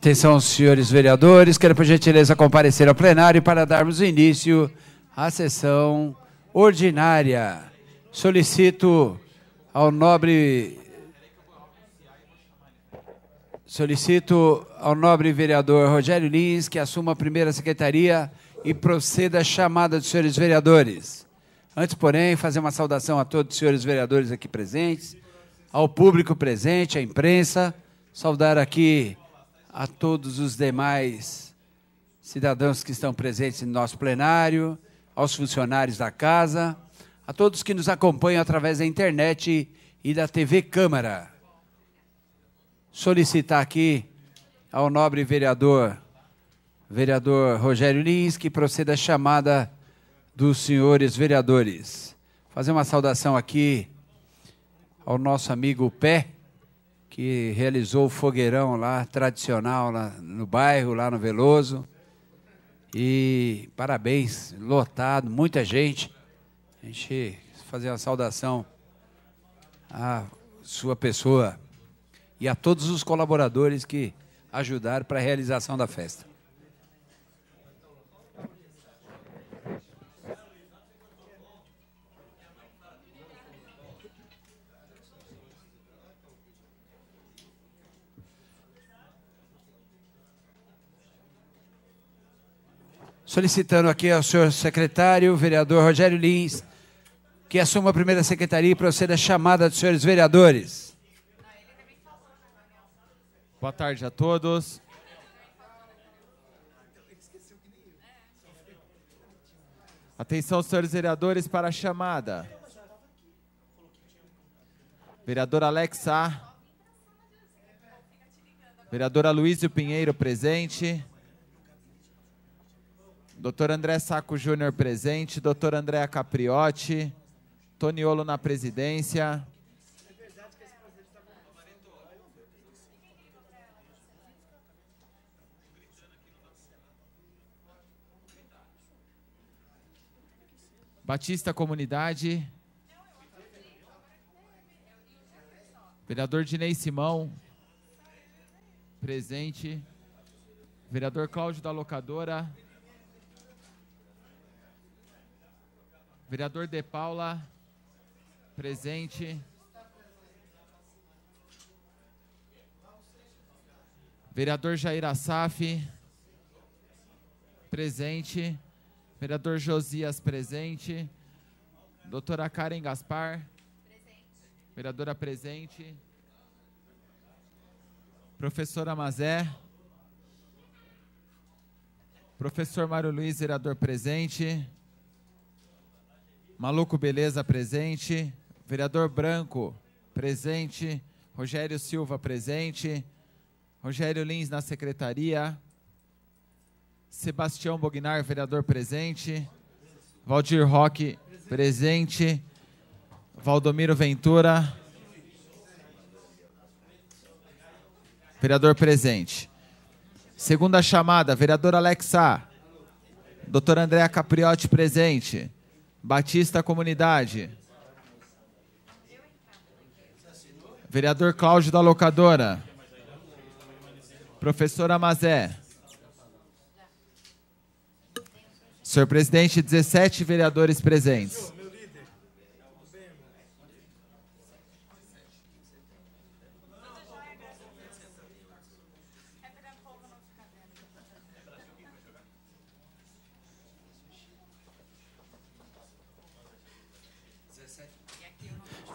Atenção, senhores vereadores, quero por gentileza comparecer ao plenário para darmos início à sessão ordinária. Solicito ao nobre Solicito ao nobre vereador Rogério Lins que assuma a primeira secretaria e proceda à chamada dos senhores vereadores. Antes, porém, fazer uma saudação a todos os senhores vereadores aqui presentes, ao público presente, à imprensa, saudar aqui a todos os demais cidadãos que estão presentes no nosso plenário, aos funcionários da casa, a todos que nos acompanham através da internet e da TV Câmara. Solicitar aqui ao nobre vereador, vereador Rogério Lins, que proceda a chamada dos senhores vereadores. Fazer uma saudação aqui ao nosso amigo Pé que realizou o fogueirão lá, tradicional, lá no bairro, lá no Veloso. E parabéns, lotado, muita gente. A gente fazer uma saudação à sua pessoa e a todos os colaboradores que ajudaram para a realização da festa. solicitando aqui ao senhor secretário, vereador Rogério Lins, que assuma a primeira secretaria e proceda a chamada dos senhores vereadores. Boa tarde a todos. Atenção, senhores vereadores, para a chamada. Vereador Alex A. Vereadora Luísio Pinheiro, presente. Doutor André Saco Júnior presente, doutor André Capriotti, Toniolo na presidência. Batista Comunidade. Vereador Dinei Simão, presente. Vereador Cláudio da Locadora. Vereador De Paula, presente. Vereador Jair Assaf, presente. Vereador Josias, presente. Doutora Karen Gaspar, presente. vereadora presente. Professora Mazé. Professor Mário Luiz, vereador presente. Maluco Beleza, presente. Vereador Branco, presente. Rogério Silva, presente. Rogério Lins na secretaria. Sebastião Bognar, vereador presente. Valdir Roque, presente. Valdomiro Ventura. Vereador presente. Segunda chamada, vereador Alexa. Doutor Andréa Capriotti, presente. Batista Comunidade. Vereador Cláudio da Locadora. Professora Mazé. Senhor presidente, 17 vereadores presentes.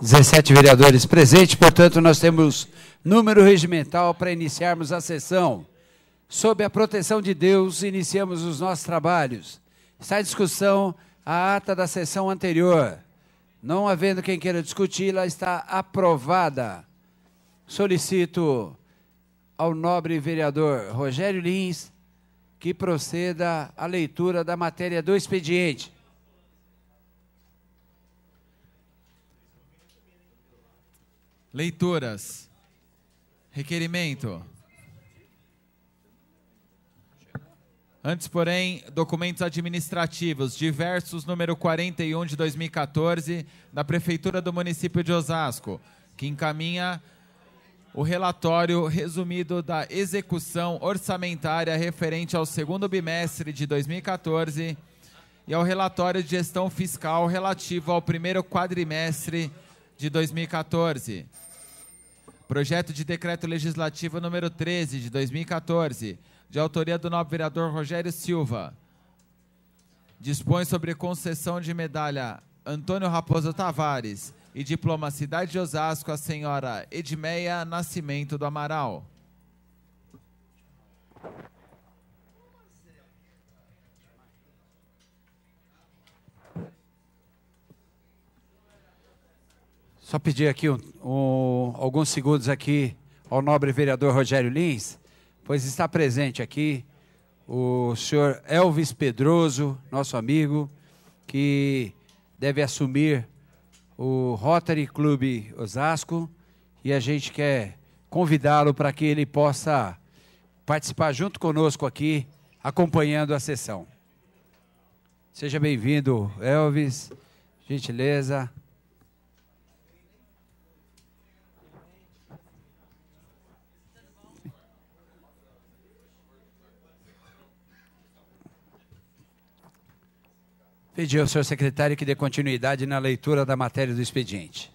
17 vereadores presentes, portanto, nós temos número regimental para iniciarmos a sessão. Sob a proteção de Deus, iniciamos os nossos trabalhos. Está em discussão a ata da sessão anterior. Não havendo quem queira discuti-la, está aprovada. Solicito ao nobre vereador Rogério Lins que proceda à leitura da matéria do expediente. Leituras. Requerimento. Antes, porém, documentos administrativos, diversos número 41 de 2014, da Prefeitura do município de Osasco, que encaminha o relatório resumido da execução orçamentária referente ao segundo bimestre de 2014 e ao relatório de gestão fiscal relativo ao primeiro quadrimestre de 2014. Projeto de Decreto Legislativo número 13 de 2014, de autoria do nobre vereador Rogério Silva, dispõe sobre concessão de medalha Antônio Raposo Tavares e diploma Cidade de Osasco à senhora Edmeia Nascimento do Amaral. Só pedir aqui um, um, alguns segundos aqui ao nobre vereador Rogério Lins, pois está presente aqui o senhor Elvis Pedroso, nosso amigo, que deve assumir o Rotary Clube Osasco e a gente quer convidá-lo para que ele possa participar junto conosco aqui, acompanhando a sessão. Seja bem-vindo, Elvis. Gentileza. Pedir ao senhor secretário que dê continuidade na leitura da matéria do expediente.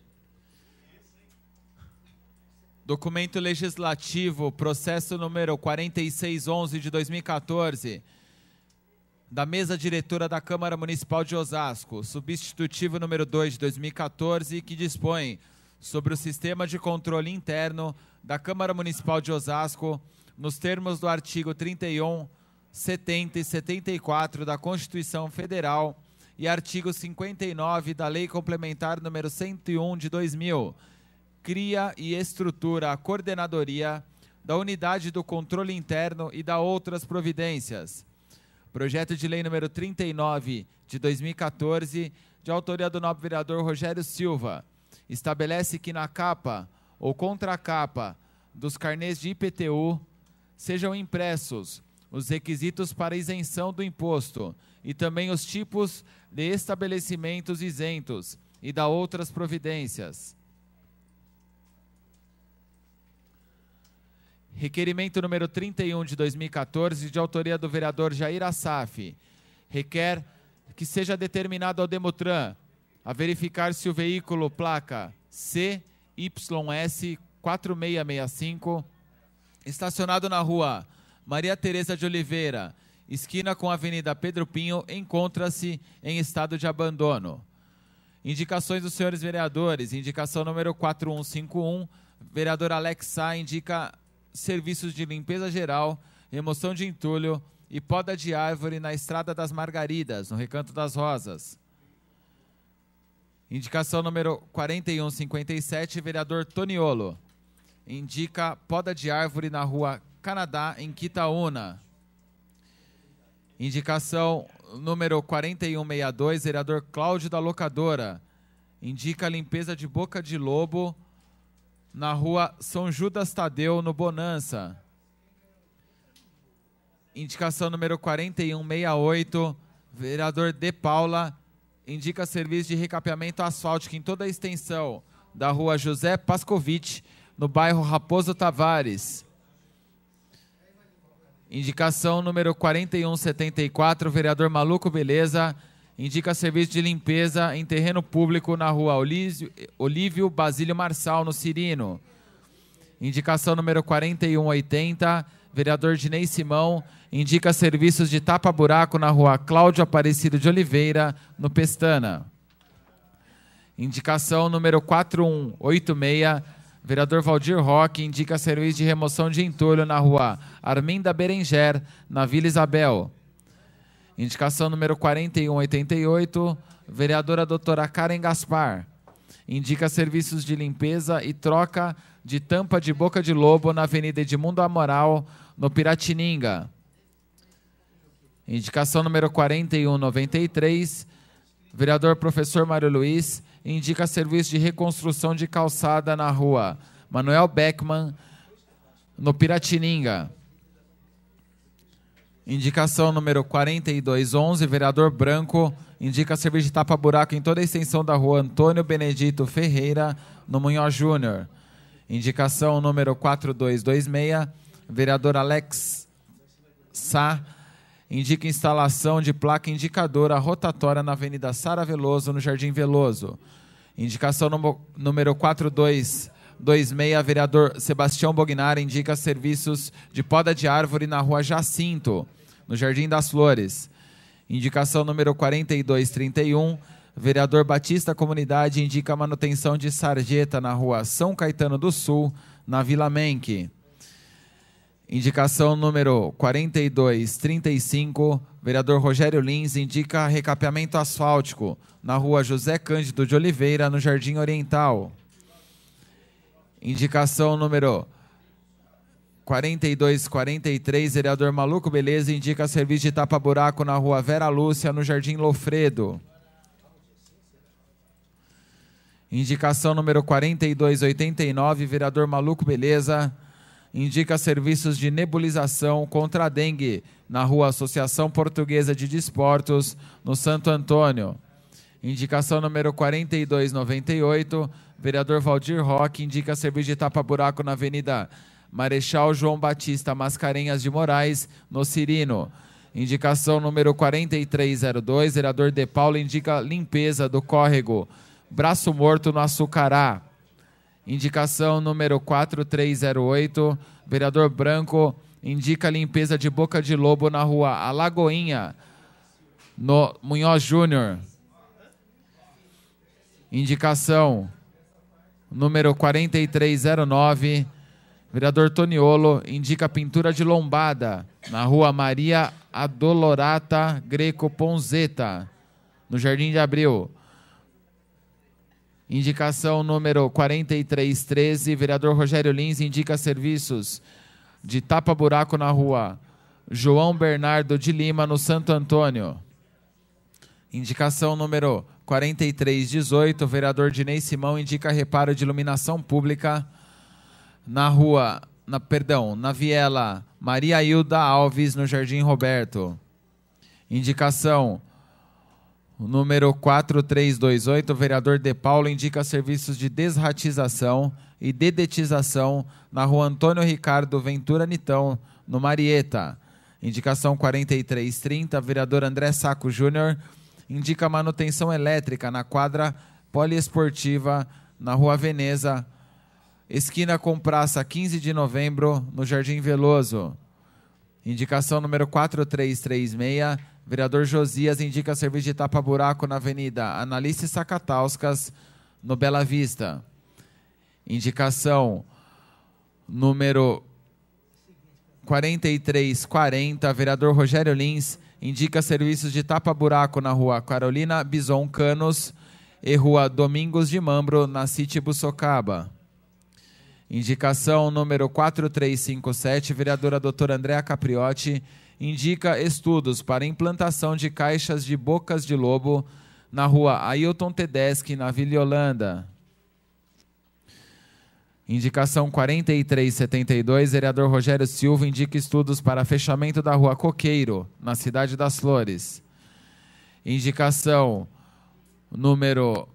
Documento legislativo, processo número 4611 de 2014, da mesa diretora da Câmara Municipal de Osasco, substitutivo número 2 de 2014, que dispõe sobre o sistema de controle interno da Câmara Municipal de Osasco, nos termos do artigo 31, 70 e 74 da Constituição Federal e artigo 59 da Lei Complementar número 101 de 2000, cria e estrutura a coordenadoria da unidade do controle interno e da outras providências. Projeto de Lei número 39 de 2014, de autoria do nobre vereador Rogério Silva, estabelece que na capa ou contracapa dos carnês de IPTU sejam impressos os requisitos para isenção do imposto e também os tipos de estabelecimentos isentos e da outras providências. Requerimento número 31 de 2014, de autoria do vereador Jair Assaf, requer que seja determinado ao Demutran a verificar se o veículo placa CYS 4665 estacionado na rua Maria Tereza de Oliveira, esquina com a Avenida Pedro Pinho, encontra-se em estado de abandono. Indicações dos senhores vereadores. Indicação número 4151. Vereador Alex Sá indica serviços de limpeza geral, remoção de entulho e poda de árvore na Estrada das Margaridas, no Recanto das Rosas. Indicação número 4157. Vereador Toniolo indica poda de árvore na Rua Canadá, em Quitaúna. Indicação número 4162, vereador Cláudio da Locadora. Indica a limpeza de boca de lobo na rua São Judas Tadeu, no Bonança. Indicação número 4168, vereador De Paula. Indica serviço de recapeamento asfáltico em toda a extensão da rua José Pascovitch, no bairro Raposo Tavares. Indicação número 4174, vereador Maluco Beleza, indica serviço de limpeza em terreno público na rua Olívio Basílio Marçal, no Cirino. Indicação número 4180, vereador Dinei Simão, indica serviços de tapa-buraco na rua Cláudio Aparecido de Oliveira, no Pestana. Indicação número 4186, Vereador Valdir Roque indica serviço de remoção de entulho na rua Arminda Berenger, na Vila Isabel. Indicação número 4188, vereadora doutora Karen Gaspar. Indica serviços de limpeza e troca de tampa de boca de lobo na Avenida Edmundo Amoral, no Piratininga. Indicação número 4193, vereador professor Mário Luiz indica serviço de reconstrução de calçada na rua Manuel Beckman, no Piratininga. Indicação número 4211, vereador Branco, indica serviço de tapa-buraco em toda a extensão da rua Antônio Benedito Ferreira, no Munhoz Júnior. Indicação número 4226, vereador Alex Sá, indica instalação de placa indicadora rotatória na Avenida Sara Veloso, no Jardim Veloso. Indicação número 4226, vereador Sebastião Bognar indica serviços de poda de árvore na Rua Jacinto, no Jardim das Flores. Indicação número 4231, vereador Batista Comunidade indica manutenção de sarjeta na Rua São Caetano do Sul, na Vila Menque. Indicação número 4235, vereador Rogério Lins indica recapeamento asfáltico na rua José Cândido de Oliveira, no Jardim Oriental. Indicação número 4243, vereador Maluco Beleza indica serviço de tapa-buraco na rua Vera Lúcia, no Jardim Lofredo. Indicação número 4289, vereador Maluco Beleza indica serviços de nebulização contra a dengue na rua Associação Portuguesa de Desportos, no Santo Antônio. Indicação número 4298, vereador Valdir Roque indica serviço de tapa-buraco na Avenida Marechal João Batista Mascarenhas de Moraes, no Cirino. Indicação número 4302, vereador De Paula indica limpeza do córrego Braço Morto no Açucará. Indicação número 4308, vereador Branco indica limpeza de boca de lobo na rua Alagoinha, no Munhoz Júnior. Indicação número 4309, vereador Toniolo indica pintura de lombada na rua Maria Adolorata Greco Ponzeta, no Jardim de Abril. Indicação número 4313, vereador Rogério Lins indica serviços de tapa-buraco na rua João Bernardo de Lima, no Santo Antônio. Indicação número 4318, vereador Dinei Simão indica reparo de iluminação pública na rua, na, perdão, na viela Maria Hilda Alves, no Jardim Roberto. Indicação o número 4328, o vereador De Paulo indica serviços de desratização e dedetização na rua Antônio Ricardo Ventura Nitão, no Marieta. Indicação 4330, vereador André Saco Júnior indica manutenção elétrica na quadra poliesportiva na rua Veneza, esquina com praça 15 de novembro, no Jardim Veloso. Indicação número 4336, Vereador Josias indica serviço de tapa-buraco na Avenida Analice Sacatauscas, no Bela Vista. Indicação número 4340, vereador Rogério Lins indica serviços de tapa-buraco na rua Carolina Bison Canos e rua Domingos de Mambro, na City Buçocaba. Indicação número 4357, vereadora doutora Andréa Capriotti indica estudos para implantação de caixas de bocas de lobo na rua Ailton Tedeschi, na Vila Holanda. Indicação 4372, vereador Rogério Silva indica estudos para fechamento da rua Coqueiro, na Cidade das Flores. Indicação número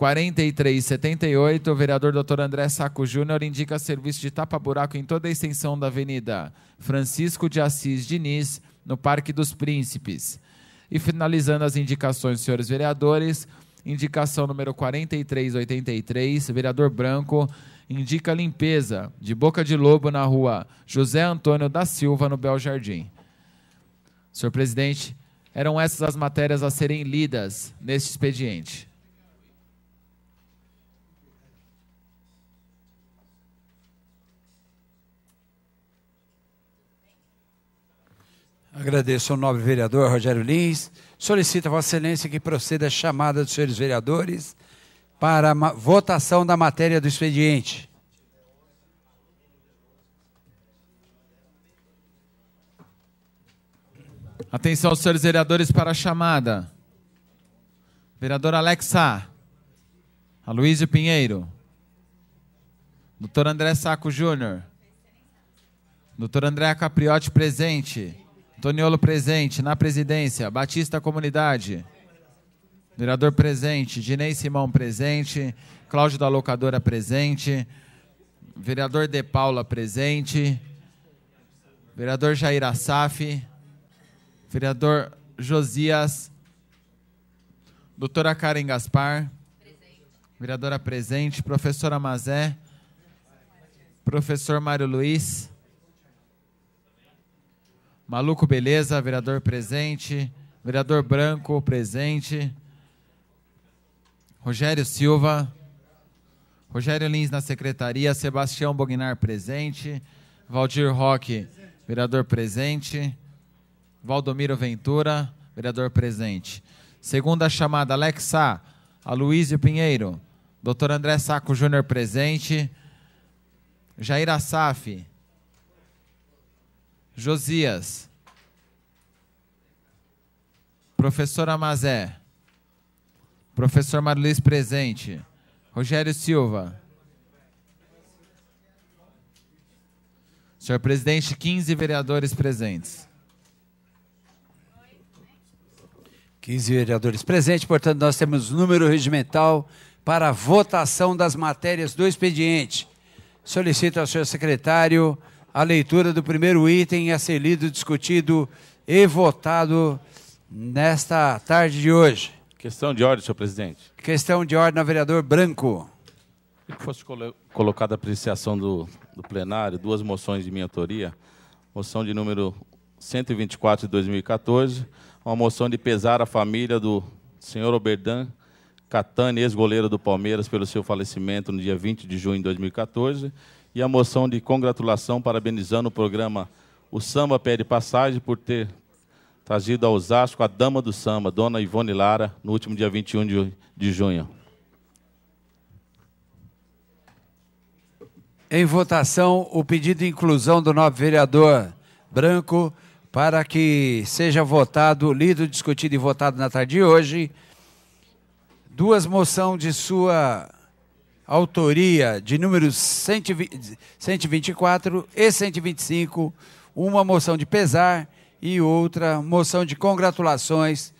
4378, o vereador Dr. André Saco Júnior indica serviço de tapa-buraco em toda a extensão da Avenida Francisco de Assis Diniz, no Parque dos Príncipes. E finalizando as indicações, senhores vereadores, indicação número 4383, vereador Branco, indica limpeza de Boca de Lobo na rua José Antônio da Silva, no Bel Jardim. Senhor presidente, eram essas as matérias a serem lidas neste expediente. Agradeço ao nobre vereador Rogério Lins. Solicito a Vossa Excelência que proceda a chamada dos senhores vereadores para a votação da matéria do expediente. Atenção, senhores vereadores, para a chamada. Vereador Alexa. Aloysio Pinheiro. Doutor André Saco Júnior. Doutor André Capriotti, presente. Toniolo presente, na presidência. Batista Comunidade. Vereador presente. Dinei Simão presente. Cláudio da Locadora presente. Vereador De Paula presente. Vereador Jair Assaf. Vereador Josias. Doutora Karen Gaspar. Presente. Vereadora presente. Professora Mazé. Professor Mário Luiz. Maluco Beleza, vereador presente. Vereador Branco, presente. Rogério Silva. Rogério Lins na secretaria. Sebastião Bognar, presente. Valdir Roque, vereador presente. Valdomiro Ventura, vereador presente. Segunda chamada, Alex Sá, Aloysio Pinheiro. Doutor André Saco Júnior, presente. Jair Assaf, Josias. Professor Amazé. Professor Marluiz presente. Rogério Silva. Senhor presidente, 15 vereadores presentes. 15 vereadores presentes, portanto, nós temos número regimental para a votação das matérias do expediente. Solicito ao senhor secretário a leitura do primeiro item a ser lido, discutido e votado nesta tarde de hoje. Questão de ordem, senhor presidente. Questão de ordem vereador Branco. Que fosse colocada a apreciação do, do plenário, duas moções de minha autoria, moção de número 124 de 2014, uma moção de pesar à família do senhor Oberdan Catani, ex-goleiro do Palmeiras, pelo seu falecimento no dia 20 de junho de 2014, e a moção de congratulação parabenizando o programa O Samba Pede Passagem por ter trazido a Osasco a dama do samba, Dona Ivone Lara, no último dia 21 de, de junho. Em votação, o pedido de inclusão do novo vereador Branco para que seja votado, lido, discutido e votado na tarde de hoje, duas moções de sua autoria de números 124 e 125, uma moção de pesar e outra moção de congratulações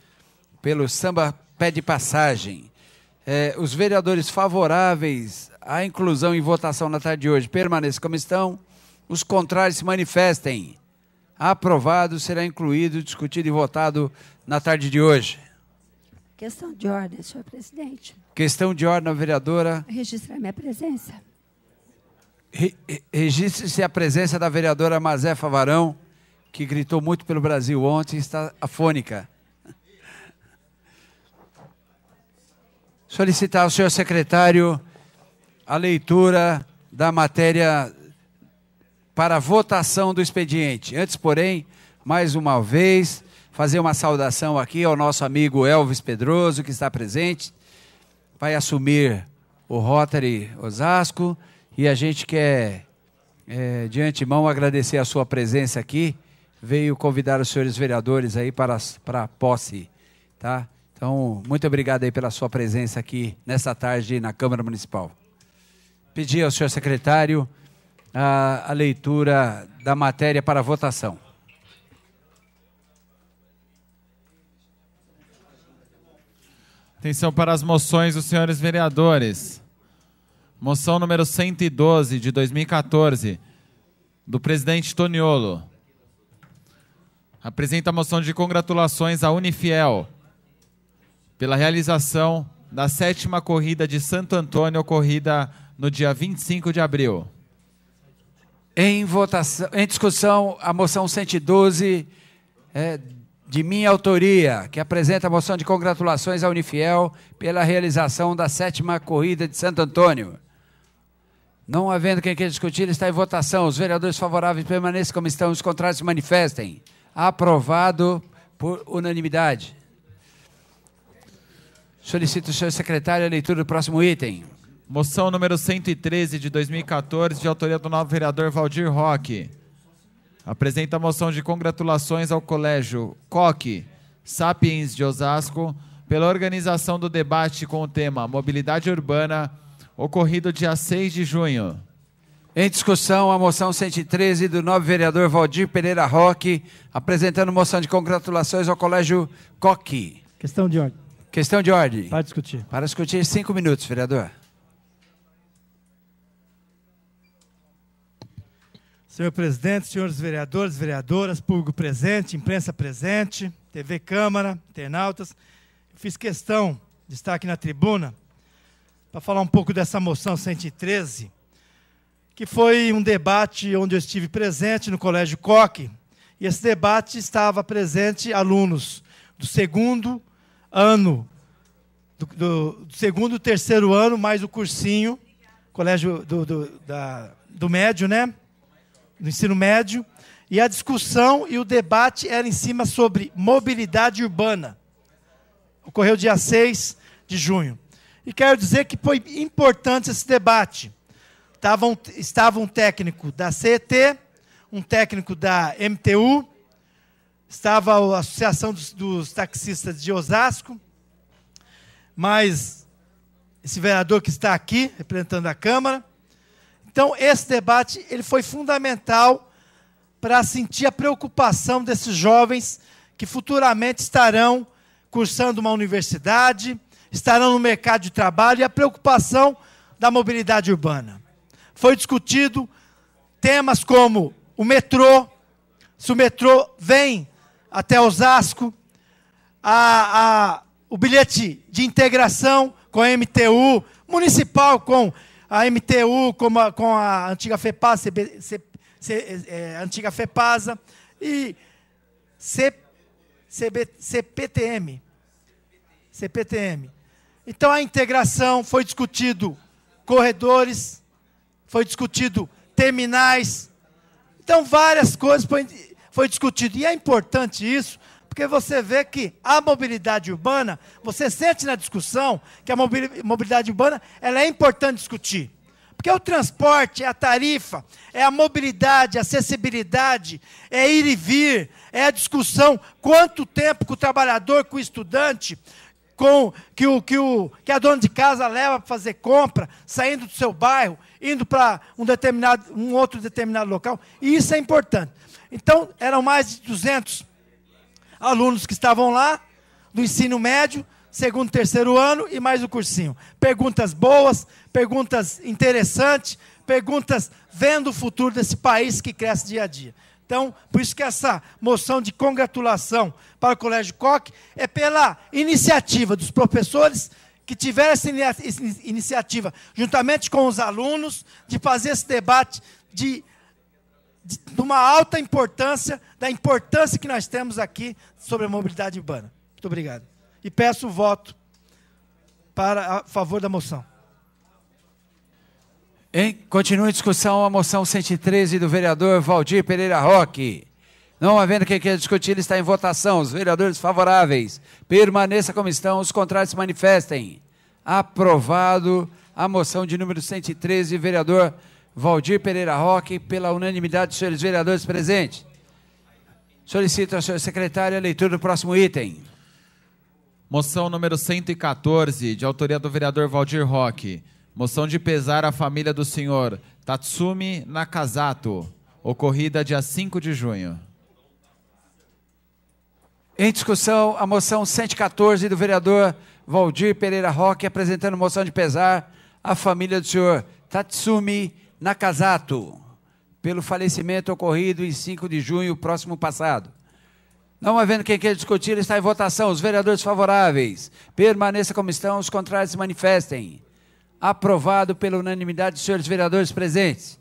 pelo samba pé de passagem. É, os vereadores favoráveis à inclusão em votação na tarde de hoje permaneçam como estão. Os contrários se manifestem. Aprovado será incluído, discutido e votado na tarde de hoje. Questão de ordem, senhor presidente. Questão de ordem, vereadora. Registrar minha presença. Re Registre-se a presença da vereadora Mazé Favarão, que gritou muito pelo Brasil ontem e está afônica. Solicitar ao senhor secretário a leitura da matéria para votação do expediente. Antes, porém, mais uma vez fazer uma saudação aqui ao nosso amigo Elvis Pedroso, que está presente. Vai assumir o Rotary Osasco e a gente quer, é, de antemão, agradecer a sua presença aqui. Veio convidar os senhores vereadores aí para, para a posse, tá? Então, muito obrigado aí pela sua presença aqui nesta tarde na Câmara Municipal. Pedir ao senhor secretário a, a leitura da matéria para votação. Atenção para as moções dos senhores vereadores. Moção número 112 de 2014, do presidente Toniolo. Apresenta a moção de congratulações à Unifiel pela realização da sétima corrida de Santo Antônio, ocorrida no dia 25 de abril. Em votação, em discussão, a moção 112 é, de minha autoria, que apresenta a moção de congratulações à Unifiel pela realização da sétima corrida de Santo Antônio. Não havendo quem queira discutir, está em votação. Os vereadores favoráveis permaneçam como estão, os contrários se manifestem. Aprovado por unanimidade. Solicito o senhor secretário a leitura do próximo item. Moção número 113 de 2014, de autoria do novo vereador Valdir Roque Apresenta a moção de congratulações ao Colégio Coque Sapiens de Osasco pela organização do debate com o tema Mobilidade Urbana, ocorrido dia 6 de junho. Em discussão, a moção 113 do novo vereador Valdir Pereira Roque, apresentando moção de congratulações ao Colégio Coque. Questão de ordem. Questão de ordem. Para discutir. Para discutir, cinco minutos, vereador. Senhor presidente, senhores vereadores, vereadoras, público presente, imprensa presente, TV Câmara, internautas. Fiz questão de estar aqui na tribuna para falar um pouco dessa moção 113, que foi um debate onde eu estive presente no Colégio Coque, e esse debate estava presente alunos do segundo ano, do, do, do segundo, terceiro ano, mais o cursinho, colégio do, do, da, do médio, né? no ensino médio, e a discussão e o debate era em cima sobre mobilidade urbana. Ocorreu dia 6 de junho. E quero dizer que foi importante esse debate. Estava um, estava um técnico da CET, um técnico da MTU, estava a Associação dos, dos Taxistas de Osasco, mas esse vereador que está aqui, representando a Câmara, então, esse debate ele foi fundamental para sentir a preocupação desses jovens que futuramente estarão cursando uma universidade, estarão no mercado de trabalho e a preocupação da mobilidade urbana. Foi discutido temas como o metrô, se o metrô vem até Osasco, a, a, o bilhete de integração com a MTU, municipal com a MTU com a, com a antiga FEPAS, CB, C, C, é, antiga FEPASA e C, CB, CPTM. CPTM. Então a integração foi discutido corredores, foi discutido terminais. Então várias coisas foi, foi discutido. E é importante isso, porque você vê que a mobilidade urbana, você sente na discussão que a mobilidade urbana ela é importante discutir. Porque o transporte, é a tarifa, é a mobilidade, a acessibilidade, é ir e vir, é a discussão quanto tempo que o trabalhador, com o estudante, com que o que o que a dona de casa leva para fazer compra, saindo do seu bairro, indo para um determinado um outro determinado local, e isso é importante. Então, eram mais de 200 alunos que estavam lá, do ensino médio, segundo, terceiro ano e mais o um cursinho. Perguntas boas, perguntas interessantes, perguntas vendo o futuro desse país que cresce dia a dia. Então, por isso que essa moção de congratulação para o Colégio Coque é pela iniciativa dos professores que tiveram essa iniciativa, juntamente com os alunos, de fazer esse debate de de uma alta importância, da importância que nós temos aqui sobre a mobilidade urbana. Muito obrigado. E peço o voto para a favor da moção. Em, continua em discussão a moção 113 do vereador Valdir Pereira Roque. Não havendo quem queira discutir, está em votação. Os vereadores favoráveis, permaneça como estão, os contrários se manifestem. Aprovado a moção de número 113, vereador Valdir Pereira Roque, pela unanimidade dos senhores vereadores presentes. Solicito ao senhor secretário a leitura do próximo item. Moção número 114, de autoria do vereador Valdir Roque. Moção de pesar à família do senhor Tatsumi Nakazato, ocorrida dia 5 de junho. Em discussão, a moção 114 do vereador Valdir Pereira Roque, apresentando moção de pesar à família do senhor Tatsumi Nakazato, pelo falecimento ocorrido em 5 de junho próximo passado. Não havendo quem queira discutir, está em votação. Os vereadores favoráveis, permaneça como estão, os contrários se manifestem. Aprovado pela unanimidade dos senhores vereadores presentes.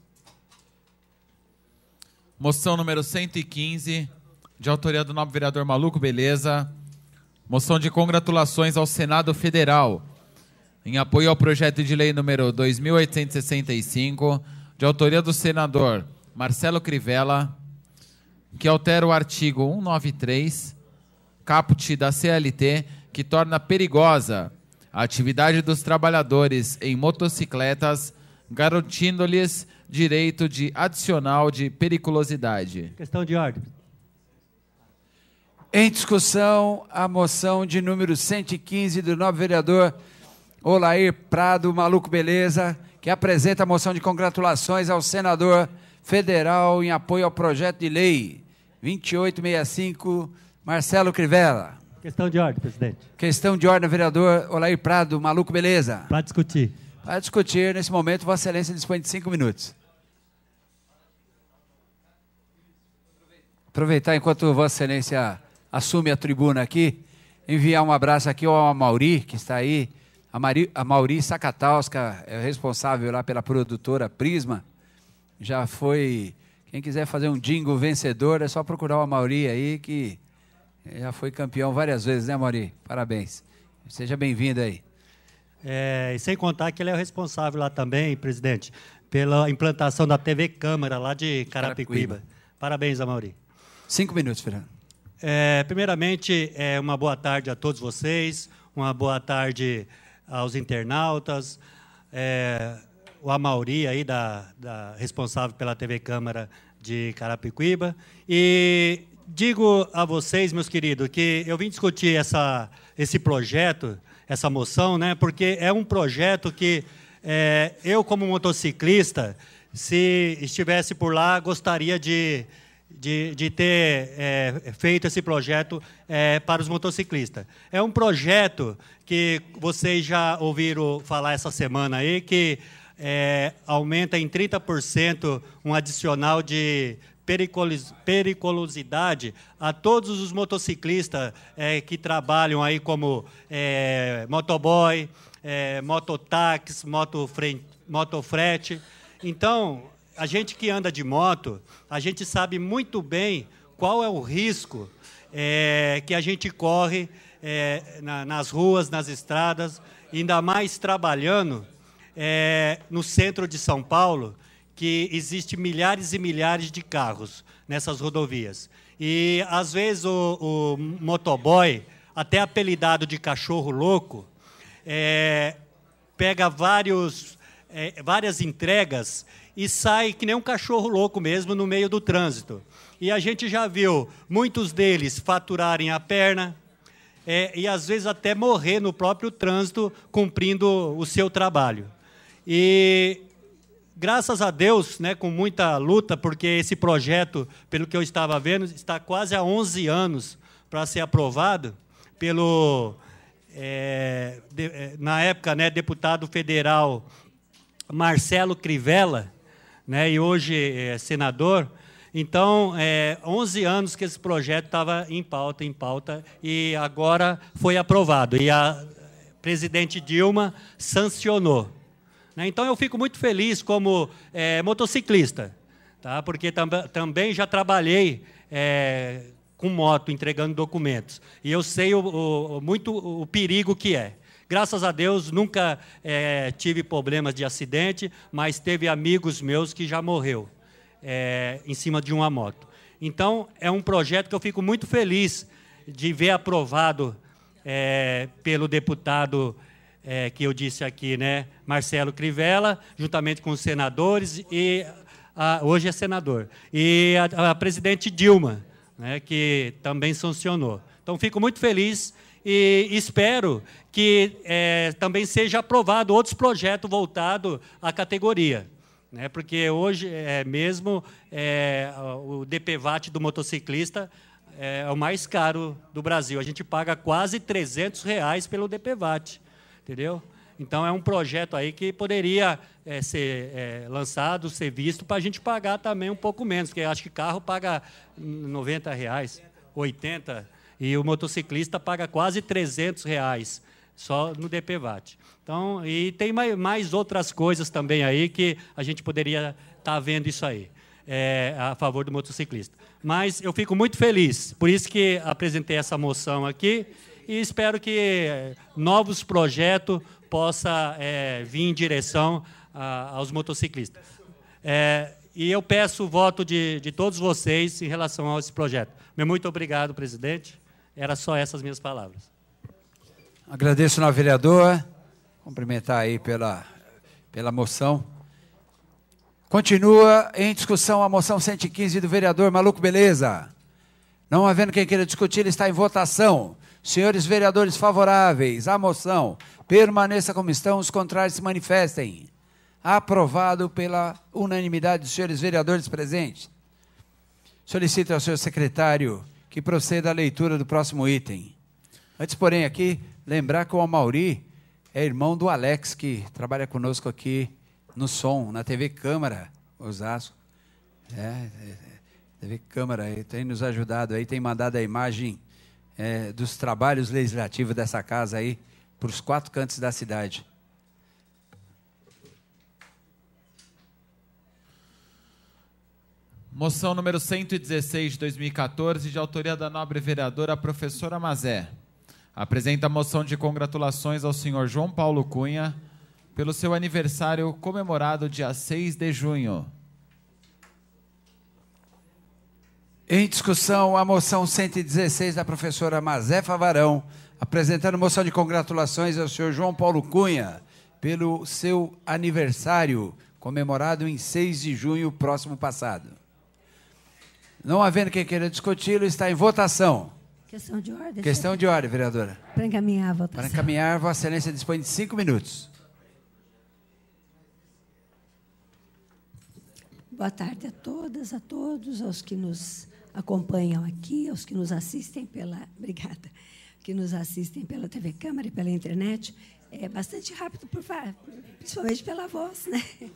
Moção número 115, de autoria do nobre vereador Maluco Beleza. Moção de congratulações ao Senado Federal em apoio ao projeto de lei número 2865, de autoria do senador Marcelo Crivella, que altera o artigo 193, caput da CLT, que torna perigosa a atividade dos trabalhadores em motocicletas, garantindo-lhes direito de adicional de periculosidade. Questão de ordem. Em discussão, a moção de número 115 do novo vereador Olair Prado, maluco beleza, que apresenta a moção de congratulações ao senador federal em apoio ao projeto de lei 2865, Marcelo Crivella. Questão de ordem, presidente. Questão de ordem, vereador Olair Prado, maluco beleza. Para discutir. Para discutir, nesse momento, Vossa Excelência dispõe de cinco minutos. Aproveitar enquanto Vossa Excelência assume a tribuna aqui, enviar um abraço aqui ao Mauri que está aí, a, Mari, a Mauri Sakatauska, é responsável lá pela produtora Prisma, já foi. Quem quiser fazer um dingo vencedor, é só procurar o Mauri aí, que já foi campeão várias vezes, né, Mauri? Parabéns. Seja bem-vindo aí. É, e sem contar que ele é o responsável lá também, presidente, pela implantação da TV Câmara lá de Carapicuíba. Carapicuíba. Parabéns, Amauri. Cinco minutos, Fernando. É, primeiramente, é, uma boa tarde a todos vocês, uma boa tarde aos internautas, é, o Amauri, aí, da, da, responsável pela TV Câmara de Carapicuíba. E digo a vocês, meus queridos, que eu vim discutir essa, esse projeto, essa moção, né, porque é um projeto que é, eu, como motociclista, se estivesse por lá, gostaria de, de, de ter é, feito esse projeto é, para os motociclistas. É um projeto que vocês já ouviram falar essa semana aí, que é, aumenta em 30% um adicional de periculosidade a todos os motociclistas é, que trabalham aí como é, motoboy, é, mototáxi, moto motofrete. Então, a gente que anda de moto, a gente sabe muito bem qual é o risco é, que a gente corre é, na, nas ruas, nas estradas, ainda mais trabalhando é, no centro de São Paulo, que existe milhares e milhares de carros nessas rodovias. E às vezes o, o motoboy, até apelidado de cachorro louco, é, pega vários, é, várias entregas e sai que nem um cachorro louco mesmo no meio do trânsito. E a gente já viu muitos deles faturarem a perna, é, e às vezes até morrer no próprio trânsito cumprindo o seu trabalho. E graças a Deus, né, com muita luta, porque esse projeto, pelo que eu estava vendo, está quase há 11 anos para ser aprovado pelo é, de, é, na época, né, deputado federal Marcelo Crivella, né, e hoje é, senador, então, é, 11 anos que esse projeto estava em pauta, em pauta, e agora foi aprovado. E a presidente Dilma sancionou. Né? Então, eu fico muito feliz como é, motociclista, tá? porque tam também já trabalhei é, com moto, entregando documentos. E eu sei o, o, muito o perigo que é. Graças a Deus, nunca é, tive problemas de acidente, mas teve amigos meus que já morreu é, em cima de uma moto. Então, é um projeto que eu fico muito feliz de ver aprovado é, pelo deputado é, que eu disse aqui, né, Marcelo Crivella, juntamente com os senadores e a, hoje é senador e a, a presidente Dilma, né, que também sancionou. Então, fico muito feliz e espero que é, também seja aprovado outros projetos voltados à categoria. Né? Porque hoje é, é mesmo é, o DPVAT do motociclista é, é, o mais caro do Brasil. A gente paga quase 300 reais pelo DPVAT, entendeu? Então é um projeto aí que poderia é, ser é, lançado, ser visto para a gente pagar também um pouco menos, porque acho que carro paga 90 reais, 80 e o motociclista paga quase 300 reais só no DPVAT. Então, e tem mais outras coisas também aí que a gente poderia estar tá vendo isso aí. É, a favor do motociclista. Mas eu fico muito feliz, por isso que apresentei essa moção aqui e espero que novos projetos possa é, vir em direção a, aos motociclistas. É, e eu peço o voto de, de todos vocês em relação a esse projeto. muito obrigado, presidente. Era só essas minhas palavras. Agradeço na vereadora, cumprimentar aí pela, pela moção. Continua em discussão a moção 115 do vereador Maluco Beleza. Não havendo quem queira discutir, está em votação. Senhores vereadores favoráveis à moção, permaneça como estão, os contrários se manifestem. Aprovado pela unanimidade dos senhores vereadores presentes. Solicito ao senhor secretário que proceda à leitura do próximo item. Antes, porém, aqui, Lembrar que o Amauri é irmão do Alex, que trabalha conosco aqui no som, na TV Câmara, Osasco. É, é, é TV Câmara, ele tem nos ajudado aí, tem mandado a imagem é, dos trabalhos legislativos dessa casa aí para os quatro cantos da cidade. Moção número 116 de 2014, de autoria da nobre vereadora professora Mazé apresenta a moção de congratulações ao senhor João Paulo Cunha pelo seu aniversário comemorado dia 6 de junho. Em discussão, a moção 116 da professora Mazé Varão, apresentando moção de congratulações ao senhor João Paulo Cunha pelo seu aniversário comemorado em 6 de junho próximo passado. Não havendo quem queira discuti-lo, está em votação. Questão de ordem. Questão de ordem, vereadora. Para encaminhar a votação. Para encaminhar, Vossa Excelência dispõe de cinco minutos. Boa tarde a todas, a todos, aos que nos acompanham aqui, aos que nos assistem pela. Obrigada. Que nos assistem pela TV Câmara e pela internet. É bastante rápido, por, principalmente pela voz. Né?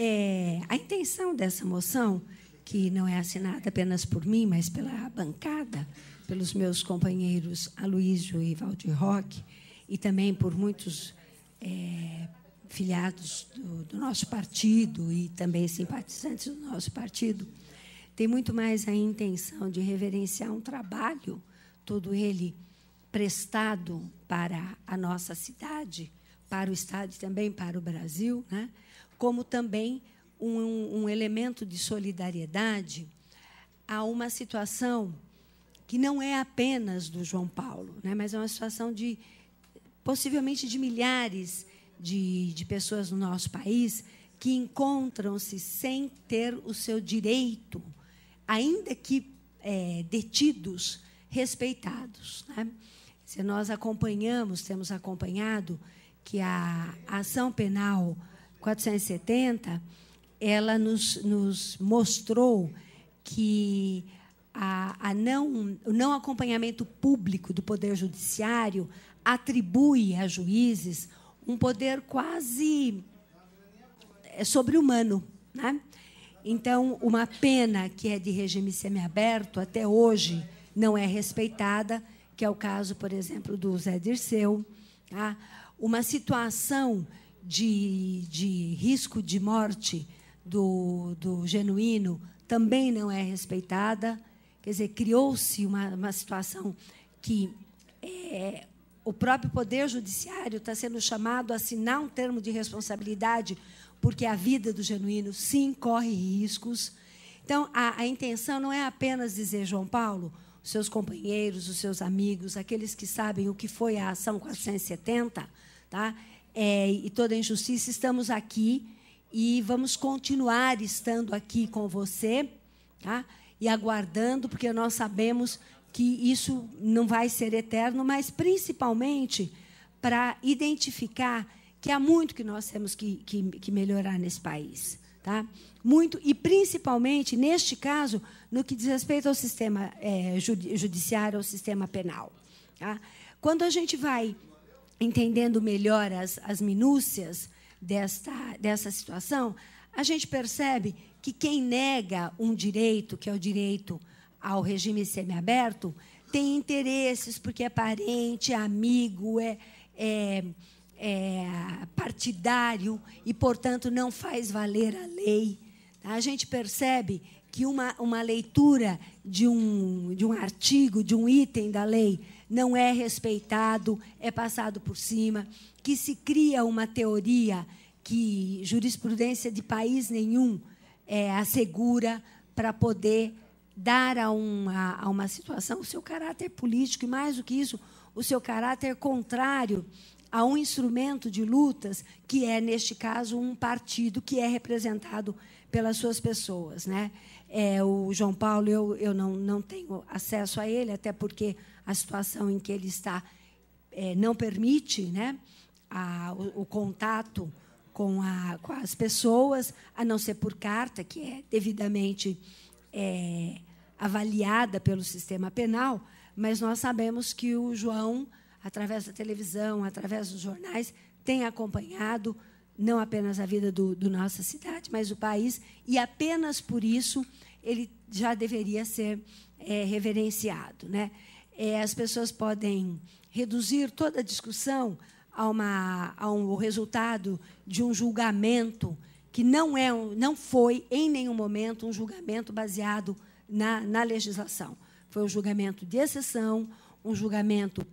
É, a intenção dessa moção, que não é assinada apenas por mim, mas pela bancada, pelos meus companheiros Aloísio e Valdir Roque, e também por muitos é, filiados do, do, nosso partido e também simpatizantes do nosso partido, tem muito mais a intenção de reverenciar um trabalho, todo ele prestado para a nossa cidade, para o Estado e também para o Brasil, né? como também um, um elemento de solidariedade a uma situação que não é apenas do João Paulo, né, mas é uma situação de possivelmente de milhares de, de pessoas no nosso país que encontram-se sem ter o seu direito, ainda que é, detidos, respeitados. Né? Se nós acompanhamos, temos acompanhado que a ação penal 470, ela nos, nos mostrou que a, a não, o não acompanhamento público do Poder Judiciário atribui a juízes um poder quase é, sobre-humano. Né? Então, uma pena que é de regime semiaberto até hoje não é respeitada, que é o caso, por exemplo, do Zé Dirceu. Tá? Uma situação de, de risco de morte do, do genuíno também não é respeitada. Quer dizer, criou-se uma, uma situação que é, o próprio Poder Judiciário está sendo chamado a assinar um termo de responsabilidade, porque a vida do genuíno, sim, corre riscos. Então, a, a intenção não é apenas dizer, João Paulo, os seus companheiros, os seus amigos, aqueles que sabem o que foi a ação 470, tá? É, e toda a injustiça, estamos aqui e vamos continuar estando aqui com você, tá? e aguardando, porque nós sabemos que isso não vai ser eterno, mas principalmente para identificar que há muito que nós temos que, que, que melhorar nesse país. Tá? Muito, e principalmente, neste caso, no que diz respeito ao sistema é, judiciário, ao sistema penal. Tá? Quando a gente vai entendendo melhor as, as minúcias desta, dessa situação, a gente percebe que quem nega um direito, que é o direito ao regime semiaberto, tem interesses, porque é parente, é amigo, é, é, é partidário e, portanto, não faz valer a lei. A gente percebe que uma, uma leitura de um, de um artigo, de um item da lei, não é respeitado, é passado por cima, que se cria uma teoria que jurisprudência de país nenhum é, assegura para poder dar a uma, a uma situação o seu caráter político e, mais do que isso, o seu caráter contrário a um instrumento de lutas, que é, neste caso, um partido que é representado pelas suas pessoas. Né? É, o João Paulo, eu, eu não, não tenho acesso a ele, até porque a situação em que ele está é, não permite né, a, o, o contato com, a, com as pessoas, a não ser por carta, que é devidamente é, avaliada pelo sistema penal, mas nós sabemos que o João, através da televisão, através dos jornais, tem acompanhado não apenas a vida do, do nossa cidade, mas o país, e apenas por isso ele já deveria ser é, reverenciado. Né? É, as pessoas podem reduzir toda a discussão a, uma, a um, o resultado de um julgamento que não, é, não foi, em nenhum momento, um julgamento baseado na, na legislação. Foi um julgamento de exceção, um julgamento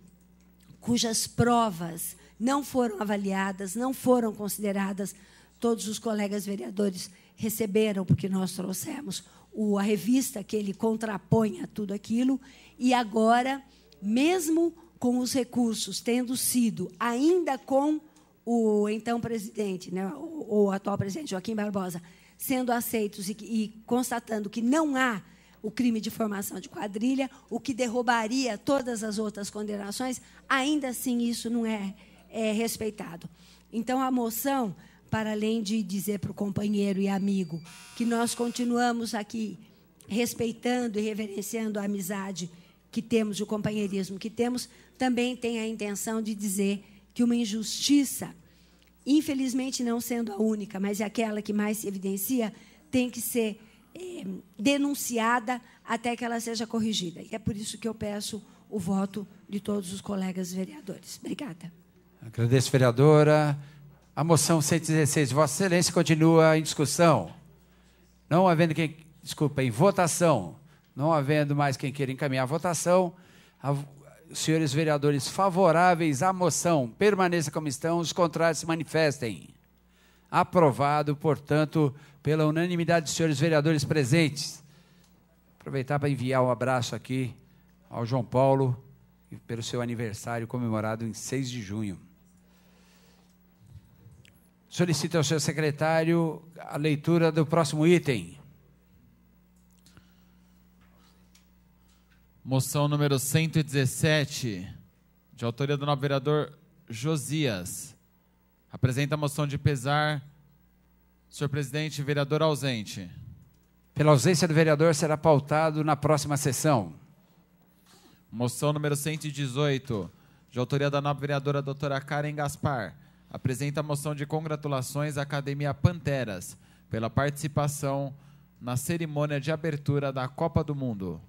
cujas provas não foram avaliadas, não foram consideradas. Todos os colegas vereadores receberam, porque nós trouxemos o, a revista que ele contrapõe a tudo aquilo. E agora, mesmo com os recursos, tendo sido, ainda com o então presidente, né, o atual presidente Joaquim Barbosa, sendo aceitos e, e constatando que não há o crime de formação de quadrilha, o que derrubaria todas as outras condenações, ainda assim isso não é, é respeitado. Então, a moção, para além de dizer para o companheiro e amigo que nós continuamos aqui respeitando e reverenciando a amizade que temos, o companheirismo que temos, também tem a intenção de dizer que uma injustiça, infelizmente não sendo a única, mas é aquela que mais se evidencia, tem que ser é, denunciada até que ela seja corrigida. E é por isso que eu peço o voto de todos os colegas vereadores. Obrigada. Agradeço, vereadora. A moção 116, Vossa Excelência, continua em discussão. Não havendo quem. Desculpa, em votação. Não havendo mais quem queira encaminhar a votação, a senhores vereadores favoráveis à moção, permaneça como estão, os contrários se manifestem. Aprovado, portanto, pela unanimidade dos senhores vereadores presentes. Aproveitar para enviar um abraço aqui ao João Paulo pelo seu aniversário comemorado em 6 de junho. Solicito ao senhor secretário a leitura do próximo item. Moção número 117, de autoria do novo vereador Josias. Apresenta a moção de pesar. Senhor presidente, vereador ausente. Pela ausência do vereador, será pautado na próxima sessão. Moção número 118, de autoria da nobre vereadora doutora Karen Gaspar. Apresenta a moção de congratulações à Academia Panteras pela participação na cerimônia de abertura da Copa do Mundo.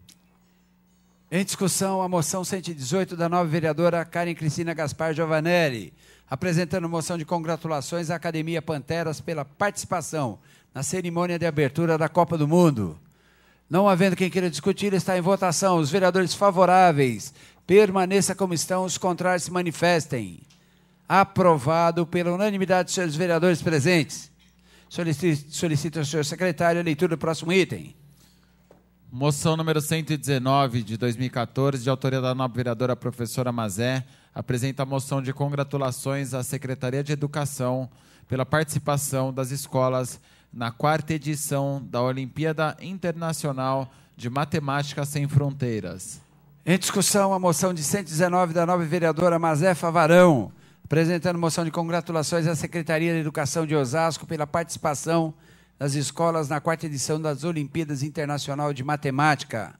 Em discussão, a moção 118 da nova vereadora Karen Cristina Gaspar Giovanelli, apresentando moção de congratulações à Academia Panteras pela participação na cerimônia de abertura da Copa do Mundo. Não havendo quem queira discutir, está em votação. Os vereadores favoráveis permaneça como estão, os contrários se manifestem. Aprovado pela unanimidade dos senhores vereadores presentes. Solicito, solicito ao senhor secretário a leitura do próximo item. Moção número 119 de 2014, de autoria da nova vereadora professora Mazé, apresenta a moção de congratulações à Secretaria de Educação pela participação das escolas na quarta edição da Olimpíada Internacional de Matemática Sem Fronteiras. Em discussão, a moção de 119 da nova vereadora Mazé Favarão, apresentando moção de congratulações à Secretaria de Educação de Osasco pela participação das escolas na quarta edição das Olimpíadas Internacional de Matemática.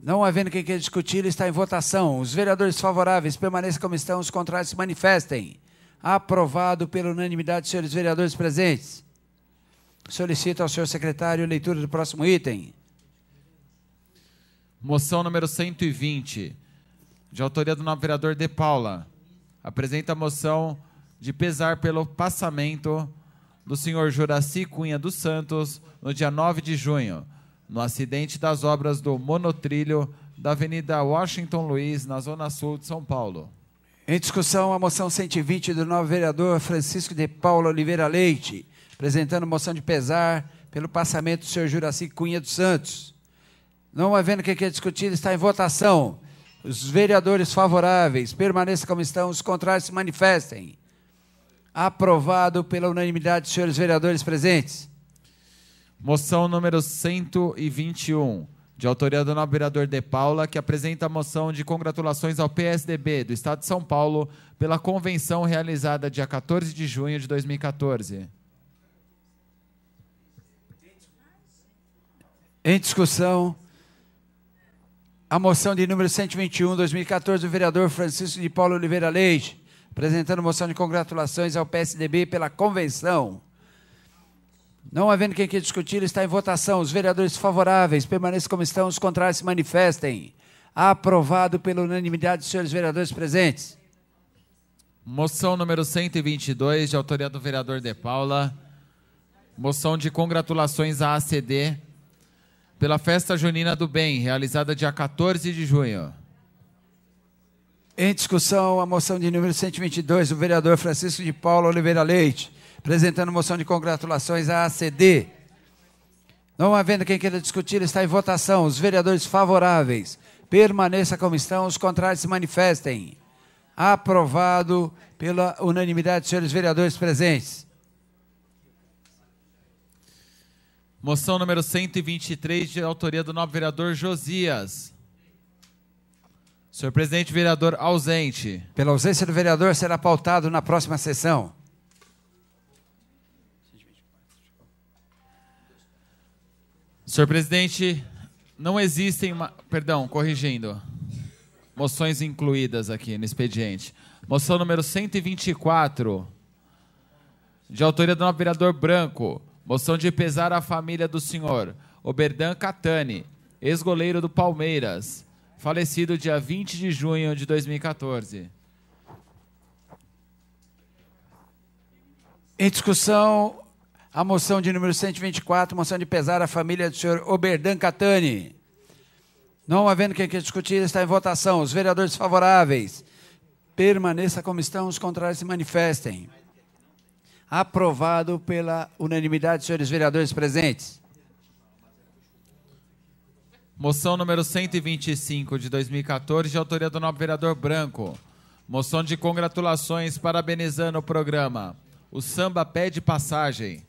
Não havendo quem queira discutir, está em votação. Os vereadores favoráveis permaneçam como estão, os contrários se manifestem. Aprovado pela unanimidade, senhores vereadores presentes. Solicito ao senhor secretário leitura do próximo item. Moção número 120, de autoria do novo vereador De Paula. Apresenta a moção de pesar pelo passamento do senhor Juraci Cunha dos Santos, no dia 9 de junho, no acidente das obras do monotrilho da Avenida Washington Luiz, na Zona Sul de São Paulo. Em discussão, a moção 120 do novo vereador Francisco de Paula Oliveira Leite, apresentando moção de pesar pelo passamento do senhor Juraci Cunha dos Santos. Não havendo o que é discutido, está em votação. Os vereadores favoráveis permaneçam como estão, os contrários se manifestem. Aprovado pela unanimidade dos senhores vereadores presentes. Moção número 121, de autoria do nobre vereador De Paula, que apresenta a moção de congratulações ao PSDB do Estado de São Paulo pela convenção realizada dia 14 de junho de 2014. Em discussão, a moção de número 121, 2014, do vereador Francisco de Paulo Oliveira Leite apresentando moção de congratulações ao PSDB pela convenção. Não havendo quem queira discutir, está em votação. Os vereadores favoráveis permaneçam como estão, os contrários se manifestem. Aprovado pela unanimidade dos senhores vereadores presentes. Moção número 122, de autoria do vereador De Paula. Moção de congratulações à ACD pela Festa Junina do Bem, realizada dia 14 de junho. Em discussão, a moção de número 122 do vereador Francisco de Paula Oliveira Leite, apresentando moção de congratulações à ACD. Não havendo quem queira discutir, está em votação. Os vereadores favoráveis, permaneça como estão, os contrários se manifestem. Aprovado pela unanimidade dos senhores vereadores presentes. Moção número 123, de autoria do novo vereador Josias. Senhor presidente, vereador ausente. Pela ausência do vereador, será pautado na próxima sessão. Senhor presidente, não existem. Ma... Perdão, corrigindo. Moções incluídas aqui no expediente. Moção número 124, de autoria do novo vereador Branco. Moção de pesar à família do senhor Oberdan Catani, ex-goleiro do Palmeiras falecido dia 20 de junho de 2014. Em discussão, a moção de número 124, moção de pesar à família do senhor Oberdan Catani. Não havendo quem queira discutir, está em votação. Os vereadores favoráveis, permaneça como estão, os contrários se manifestem. Aprovado pela unanimidade, senhores vereadores presentes. Moção número 125 de 2014, de autoria do nobre vereador Branco. Moção de congratulações parabenizando o programa. O samba pede passagem.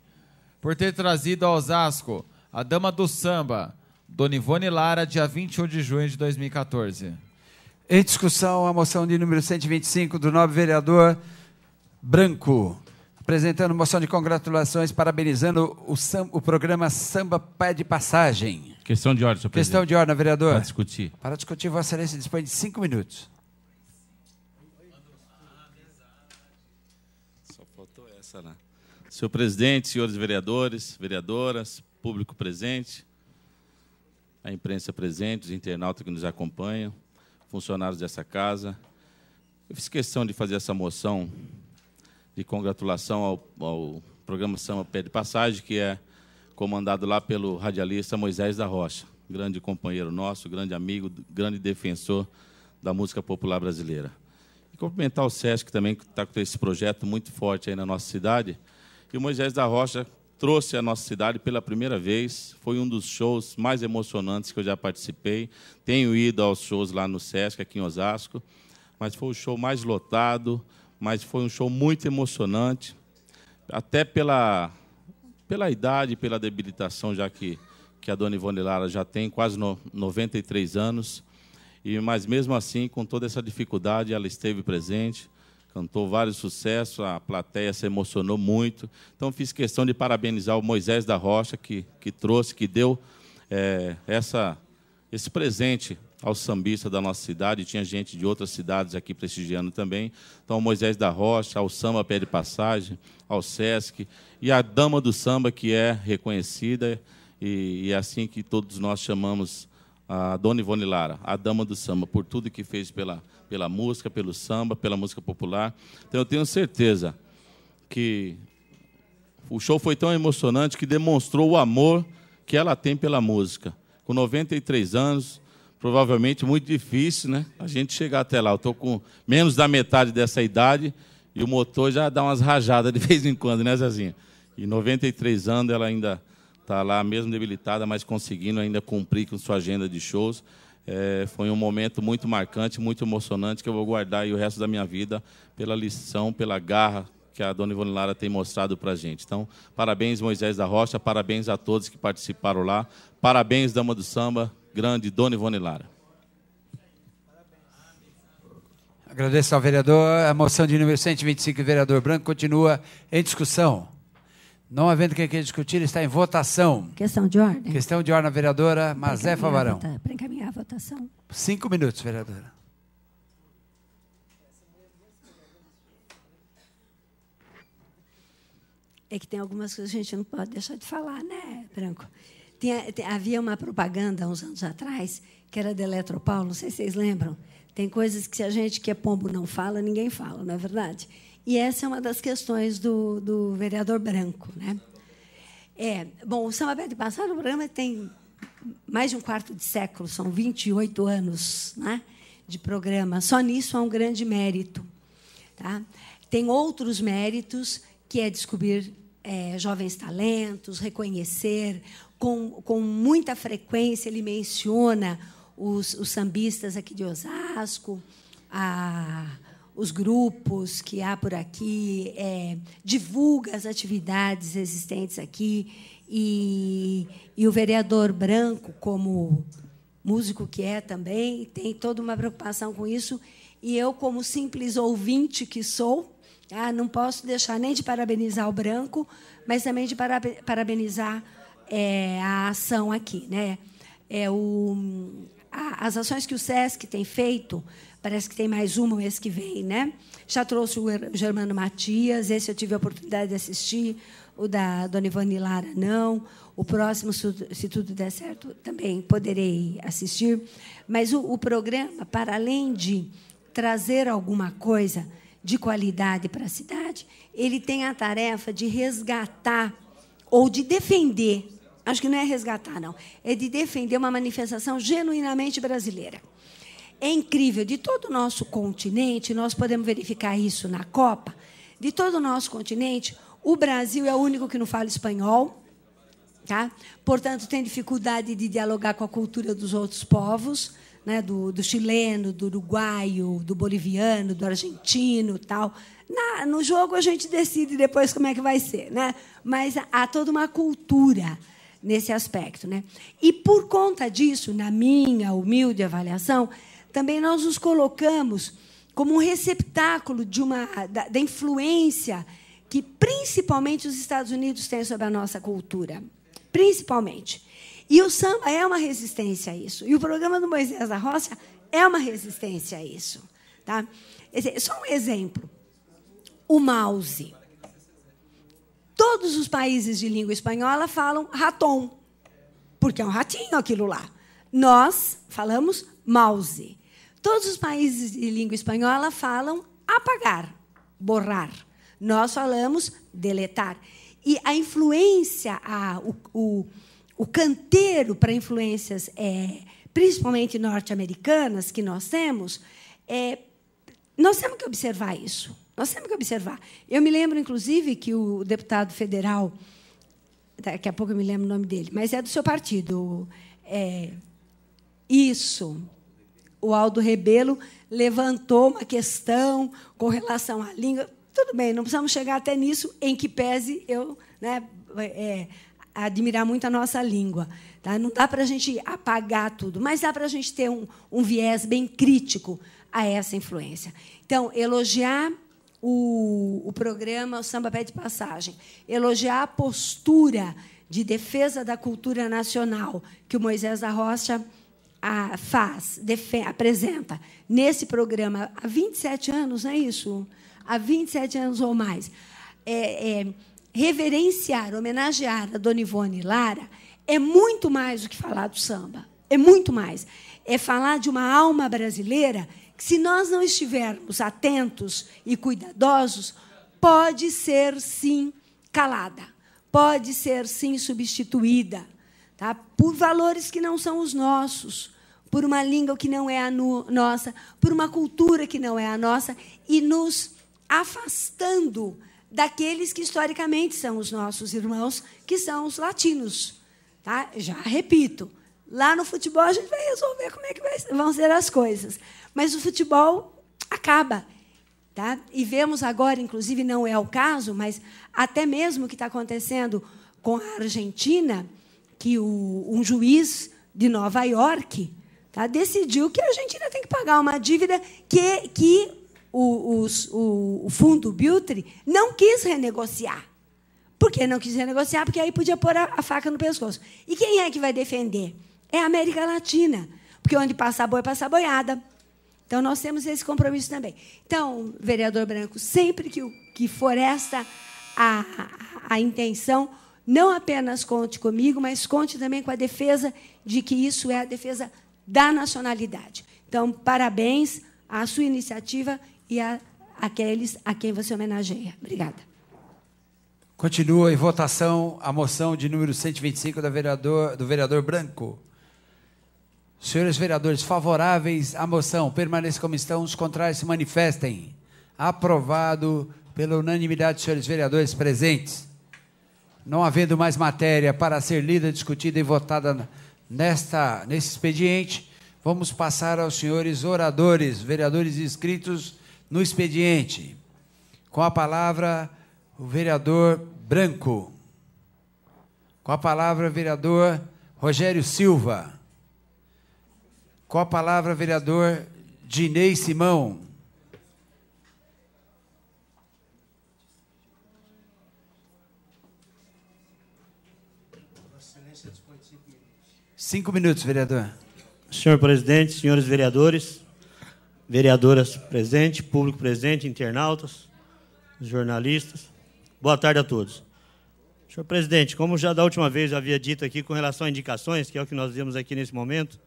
Por ter trazido ao Osasco a dama do samba, Dona Ivone Lara, dia 21 de junho de 2014. Em discussão, a moção de número 125 do nobre vereador Branco apresentando moção de congratulações, parabenizando o, o programa Samba Pé de Passagem. Questão de ordem, senhor presidente. Questão de ordem, vereador. Para discutir. Para discutir, Vossa Excelência dispõe de cinco minutos. Só faltou essa, né? Senhor presidente, senhores vereadores, vereadoras, público presente, a imprensa presente, os internautas que nos acompanham, funcionários dessa casa. Eu fiz questão de fazer essa moção de congratulação ao, ao programa Samba Pé de Passagem, que é comandado lá pelo radialista Moisés da Rocha, grande companheiro nosso, grande amigo, grande defensor da música popular brasileira. E cumprimentar o SESC também, que está com esse projeto muito forte aí na nossa cidade. E o Moisés da Rocha trouxe à nossa cidade pela primeira vez, foi um dos shows mais emocionantes que eu já participei. Tenho ido aos shows lá no SESC, aqui em Osasco, mas foi o show mais lotado, mas foi um show muito emocionante, até pela, pela idade, pela debilitação, já que, que a dona Ivone Lara já tem quase no, 93 anos. E, mas mesmo assim, com toda essa dificuldade, ela esteve presente, cantou vários sucessos, a plateia se emocionou muito. Então, fiz questão de parabenizar o Moisés da Rocha, que, que trouxe, que deu é, essa, esse presente ao sambista da nossa cidade, tinha gente de outras cidades aqui prestigiando também. Então, ao Moisés da Rocha, ao Samba Pé de Passagem, ao Sesc, e à Dama do Samba, que é reconhecida, e, e é assim que todos nós chamamos a Dona Ivone Lara, a Dama do Samba, por tudo que fez pela, pela música, pelo samba, pela música popular. Então, eu tenho certeza que o show foi tão emocionante que demonstrou o amor que ela tem pela música. Com 93 anos, provavelmente muito difícil, né? A gente chegar até lá. Eu estou com menos da metade dessa idade e o motor já dá umas rajadas de vez em quando, né, Zezinha? E 93 anos ela ainda está lá, mesmo debilitada, mas conseguindo ainda cumprir com sua agenda de shows. É, foi um momento muito marcante, muito emocionante, que eu vou guardar aí o resto da minha vida pela lição, pela garra que a dona Ivone Lara tem mostrado para a gente. Então, parabéns, Moisés da Rocha, parabéns a todos que participaram lá, parabéns, Dama do Samba, grande Dona Ivone Lara. Agradeço ao vereador. A moção de número 125 do vereador Branco continua em discussão. Não havendo quem queira discutir, está em votação. Questão de ordem. Questão de ordem, vereadora Mazé Favarão. Para encaminhar a votação. Cinco minutos, vereadora. É que tem algumas coisas que a gente não pode deixar de falar, né, Branco? Tinha, havia uma propaganda uns anos atrás, que era da Eletropaulo, não sei se vocês lembram. Tem coisas que se a gente que é pombo não fala, ninguém fala, não é verdade? E essa é uma das questões do, do vereador branco. Né? É, bom, o São Aberto de Passar o programa tem mais de um quarto de século, são 28 anos né, de programa. Só nisso há um grande mérito. Tá? Tem outros méritos, que é descobrir é, jovens talentos, reconhecer com, com muita frequência ele menciona os, os sambistas aqui de Osasco, a, os grupos que há por aqui, é, divulga as atividades existentes aqui. E, e o vereador Branco, como músico que é também, tem toda uma preocupação com isso. E eu, como simples ouvinte que sou, ah, não posso deixar nem de parabenizar o Branco, mas também de parabenizar é, a ação aqui. Né? É o, a, as ações que o SESC tem feito, parece que tem mais uma mês que vem, né? já trouxe o Germano Matias, esse eu tive a oportunidade de assistir, o da Dona Ivone Lara não, o próximo, se tudo der certo, também poderei assistir. Mas o, o programa, para além de trazer alguma coisa de qualidade para a cidade, ele tem a tarefa de resgatar ou de defender Acho que não é resgatar, não. É de defender uma manifestação genuinamente brasileira. É incrível, de todo o nosso continente, nós podemos verificar isso na Copa, de todo o nosso continente, o Brasil é o único que não fala espanhol, tá? portanto, tem dificuldade de dialogar com a cultura dos outros povos, né? do, do chileno, do uruguaio, do boliviano, do argentino tal. Na, no jogo a gente decide depois como é que vai ser, né? mas há toda uma cultura nesse aspecto. Né? E por conta disso, na minha humilde avaliação, também nós nos colocamos como um receptáculo de uma, da, da influência que principalmente os Estados Unidos têm sobre a nossa cultura. Principalmente. E o samba é uma resistência a isso. E o programa do Moisés da Roça é uma resistência a isso. Tá? Só um exemplo. O mouse. Todos os países de língua espanhola falam raton, porque é um ratinho aquilo lá. Nós falamos mouse. Todos os países de língua espanhola falam apagar, borrar. Nós falamos deletar. E a influência, a, o, o, o canteiro para influências, é, principalmente norte-americanas, que nós temos, é, nós temos que observar isso. Nós temos que observar. Eu me lembro, inclusive, que o deputado federal, daqui a pouco eu me lembro o nome dele, mas é do seu partido. É, isso. O Aldo Rebelo levantou uma questão com relação à língua. Tudo bem, não precisamos chegar até nisso, em que pese eu né, é, admirar muito a nossa língua. Tá? Não dá para a gente apagar tudo, mas dá para a gente ter um, um viés bem crítico a essa influência. Então, elogiar o, o programa O Samba Pé de Passagem, elogiar a postura de defesa da cultura nacional que o Moisés da Rocha a, ah, faz, defen, apresenta nesse programa há 27 anos, não é isso? Há 27 anos ou mais. É, é, reverenciar, homenagear a Dona Ivone Lara é muito mais do que falar do samba. É muito mais. É falar de uma alma brasileira se nós não estivermos atentos e cuidadosos, pode ser sim calada, pode ser sim substituída, tá? Por valores que não são os nossos, por uma língua que não é a nossa, por uma cultura que não é a nossa e nos afastando daqueles que historicamente são os nossos irmãos, que são os latinos, tá? Já repito, Lá no futebol a gente vai resolver como é que vai, vão ser as coisas. Mas o futebol acaba. Tá? E vemos agora, inclusive não é o caso, mas até mesmo o que está acontecendo com a Argentina, que o, um juiz de Nova York tá, decidiu que a Argentina tem que pagar uma dívida que, que o, o, o fundo Biltre não quis renegociar. Por que não quis renegociar? Porque aí podia pôr a, a faca no pescoço. E quem é que vai defender? é a América Latina, porque onde passa boi, passa boiada. Então, nós temos esse compromisso também. Então, vereador Branco, sempre que, que for esta a, a intenção, não apenas conte comigo, mas conte também com a defesa de que isso é a defesa da nacionalidade. Então, parabéns à sua iniciativa e a, àqueles a quem você homenageia. Obrigada. Continua em votação a moção de número 125 do vereador, do vereador Branco. Senhores vereadores, favoráveis à moção, permaneçam como estão, os contrários se manifestem. Aprovado pela unanimidade dos senhores vereadores presentes. Não havendo mais matéria para ser lida, discutida e votada nesta, nesse expediente, vamos passar aos senhores oradores, vereadores inscritos no expediente. Com a palavra, o vereador Branco. Com a palavra, o vereador Rogério Silva. Com a palavra, vereador Dinei Simão. Cinco minutos, vereador. Senhor presidente, senhores vereadores, vereadoras presentes, público presente, internautas, jornalistas, boa tarde a todos. Senhor presidente, como já da última vez havia dito aqui com relação a indicações, que é o que nós vemos aqui nesse momento,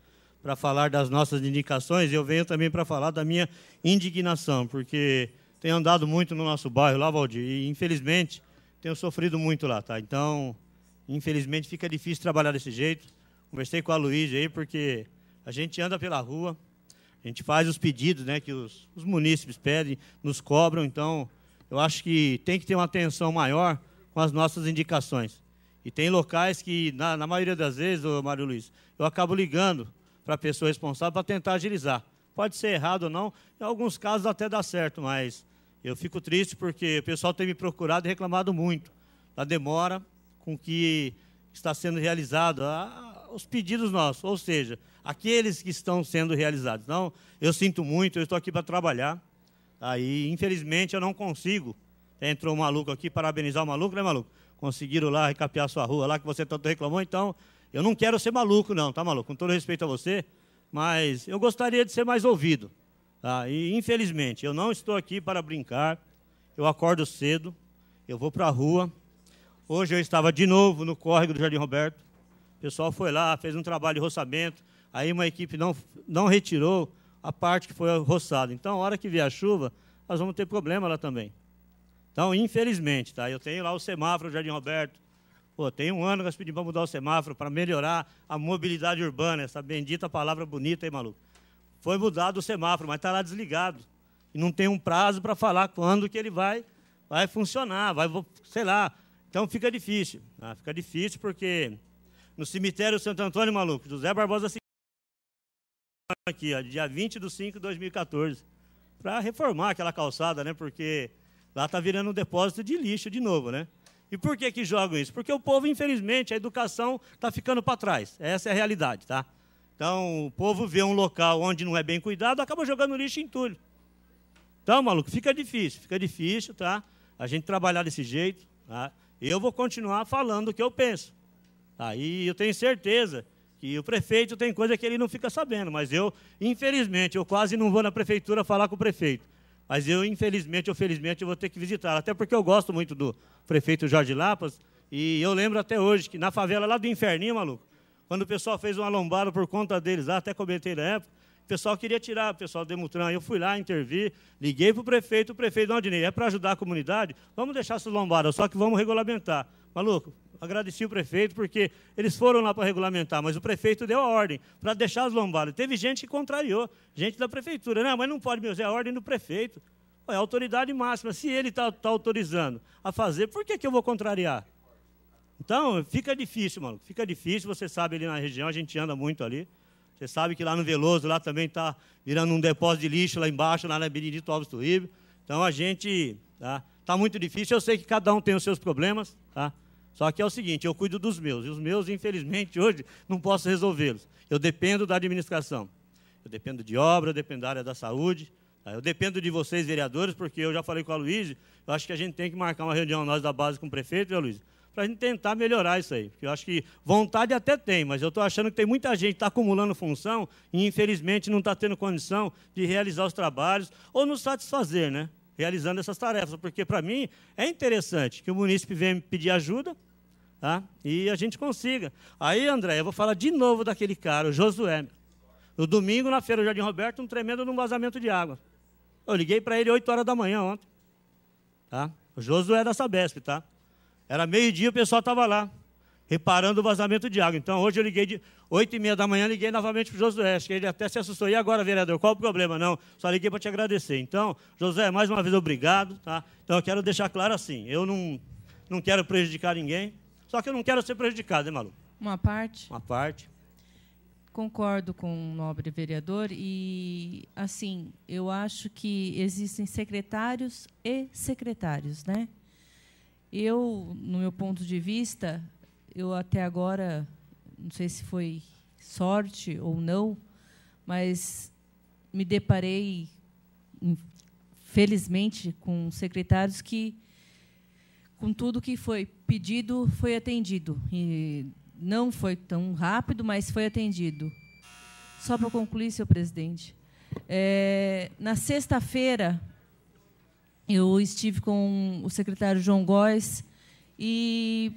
para falar das nossas indicações, eu venho também para falar da minha indignação, porque tenho andado muito no nosso bairro lá, Valdir, e infelizmente tenho sofrido muito lá, tá? Então, infelizmente fica difícil trabalhar desse jeito. Conversei com a Luísa aí, porque a gente anda pela rua, a gente faz os pedidos né, que os, os munícipes pedem, nos cobram, então eu acho que tem que ter uma atenção maior com as nossas indicações. E tem locais que, na, na maioria das vezes, ô Mário Luiz, eu acabo ligando para a pessoa responsável para tentar agilizar. Pode ser errado ou não, em alguns casos até dá certo, mas eu fico triste porque o pessoal tem me procurado e reclamado muito da demora com que está sendo realizado, a, ah, os pedidos nossos, ou seja, aqueles que estão sendo realizados. Então, eu sinto muito, eu estou aqui para trabalhar, aí tá? infelizmente eu não consigo. Entrou um maluco aqui, parabenizar o maluco, né, maluco? Conseguiram lá recapear sua rua lá que você tanto reclamou, então eu não quero ser maluco, não, tá maluco? Com todo respeito a você, mas eu gostaria de ser mais ouvido. Tá? E infelizmente, eu não estou aqui para brincar. Eu acordo cedo, eu vou para a rua. Hoje eu estava de novo no córrego do Jardim Roberto. O pessoal foi lá, fez um trabalho de roçamento. Aí uma equipe não, não retirou a parte que foi roçada. Então, a hora que vier a chuva, nós vamos ter problema lá também. Então, infelizmente, tá? eu tenho lá o semáforo do Jardim Roberto, Pô, tem um ano que nós pedimos para mudar o semáforo, para melhorar a mobilidade urbana, essa bendita palavra bonita, hein, maluco? Foi mudado o semáforo, mas está lá desligado. E não tem um prazo para falar quando que ele vai, vai funcionar, vai, sei lá. Então fica difícil. Ah, fica difícil porque no cemitério Santo Antônio, maluco, José Barbosa aqui, ó, dia 20 de 5 de 2014, para reformar aquela calçada, né? Porque lá está virando um depósito de lixo de novo, né? E por que que jogam isso? Porque o povo, infelizmente, a educação está ficando para trás. Essa é a realidade, tá? Então, o povo vê um local onde não é bem cuidado, acaba jogando lixo em entulho. Então, maluco, fica difícil, fica difícil, tá? A gente trabalhar desse jeito, tá? Eu vou continuar falando o que eu penso. Tá? eu tenho certeza que o prefeito tem coisa que ele não fica sabendo, mas eu, infelizmente, eu quase não vou na prefeitura falar com o prefeito. Mas eu, infelizmente ou felizmente, eu vou ter que visitar, Até porque eu gosto muito do prefeito Jorge Lapas. E eu lembro até hoje que na favela lá do Inferninho, maluco, quando o pessoal fez uma lombada por conta deles lá, até comentei na época, o pessoal queria tirar, o pessoal do Demutran. Eu fui lá, intervi, liguei para o prefeito, o prefeito, não, Adinei, é para ajudar a comunidade? Vamos deixar essas lombadas, só que vamos regulamentar. Maluco, agradeci o prefeito porque eles foram lá para regulamentar, mas o prefeito deu a ordem para deixar as lombadas. Teve gente que contrariou, gente da prefeitura. Não, mas não pode, me usar é a ordem do prefeito. É a autoridade máxima. Se ele está tá autorizando a fazer, por que, que eu vou contrariar? Então, fica difícil, maluco. Fica difícil, você sabe ali na região, a gente anda muito ali. Você sabe que lá no Veloso, lá também está virando um depósito de lixo lá embaixo, lá na Benedito Alves Turribe. Então, a gente... Está tá muito difícil. Eu sei que cada um tem os seus problemas, tá? Só que é o seguinte, eu cuido dos meus, e os meus, infelizmente, hoje não posso resolvê-los. Eu dependo da administração. Eu dependo de obra, eu dependo da área da saúde. Tá? Eu dependo de vocês, vereadores, porque eu já falei com a Luísa. eu acho que a gente tem que marcar uma reunião nós da base com o prefeito, viu, Luísa, Para a gente tentar melhorar isso aí. Porque eu acho que vontade até tem, mas eu estou achando que tem muita gente que está acumulando função e, infelizmente, não está tendo condição de realizar os trabalhos ou nos satisfazer, né? realizando essas tarefas, porque para mim é interessante que o munícipe venha me pedir ajuda tá? e a gente consiga. Aí, André, eu vou falar de novo daquele cara, o Josué. No domingo, na feira do Jardim Roberto, um tremendo num vazamento de água. Eu liguei para ele 8 horas da manhã ontem. Tá? O Josué é da Sabesp, tá? Era meio-dia, o pessoal estava lá reparando o vazamento de água. Então, hoje eu liguei de 8 e meia da manhã, liguei novamente para o Josué. Acho que ele até se assustou. E agora, vereador, qual o problema? Não, só liguei para te agradecer. Então, Josué, mais uma vez, obrigado. Tá? Então, eu quero deixar claro assim, eu não, não quero prejudicar ninguém, só que eu não quero ser prejudicado, hein, Malu? Uma parte. Uma parte. Concordo com o nobre vereador e, assim, eu acho que existem secretários e secretários, né? Eu, no meu ponto de vista, eu até agora, não sei se foi sorte ou não, mas me deparei, hum, felizmente, com secretários que, com tudo que foi pedido, foi atendido. E não foi tão rápido, mas foi atendido. Só para concluir, senhor presidente. É, na sexta-feira, eu estive com o secretário João Góes e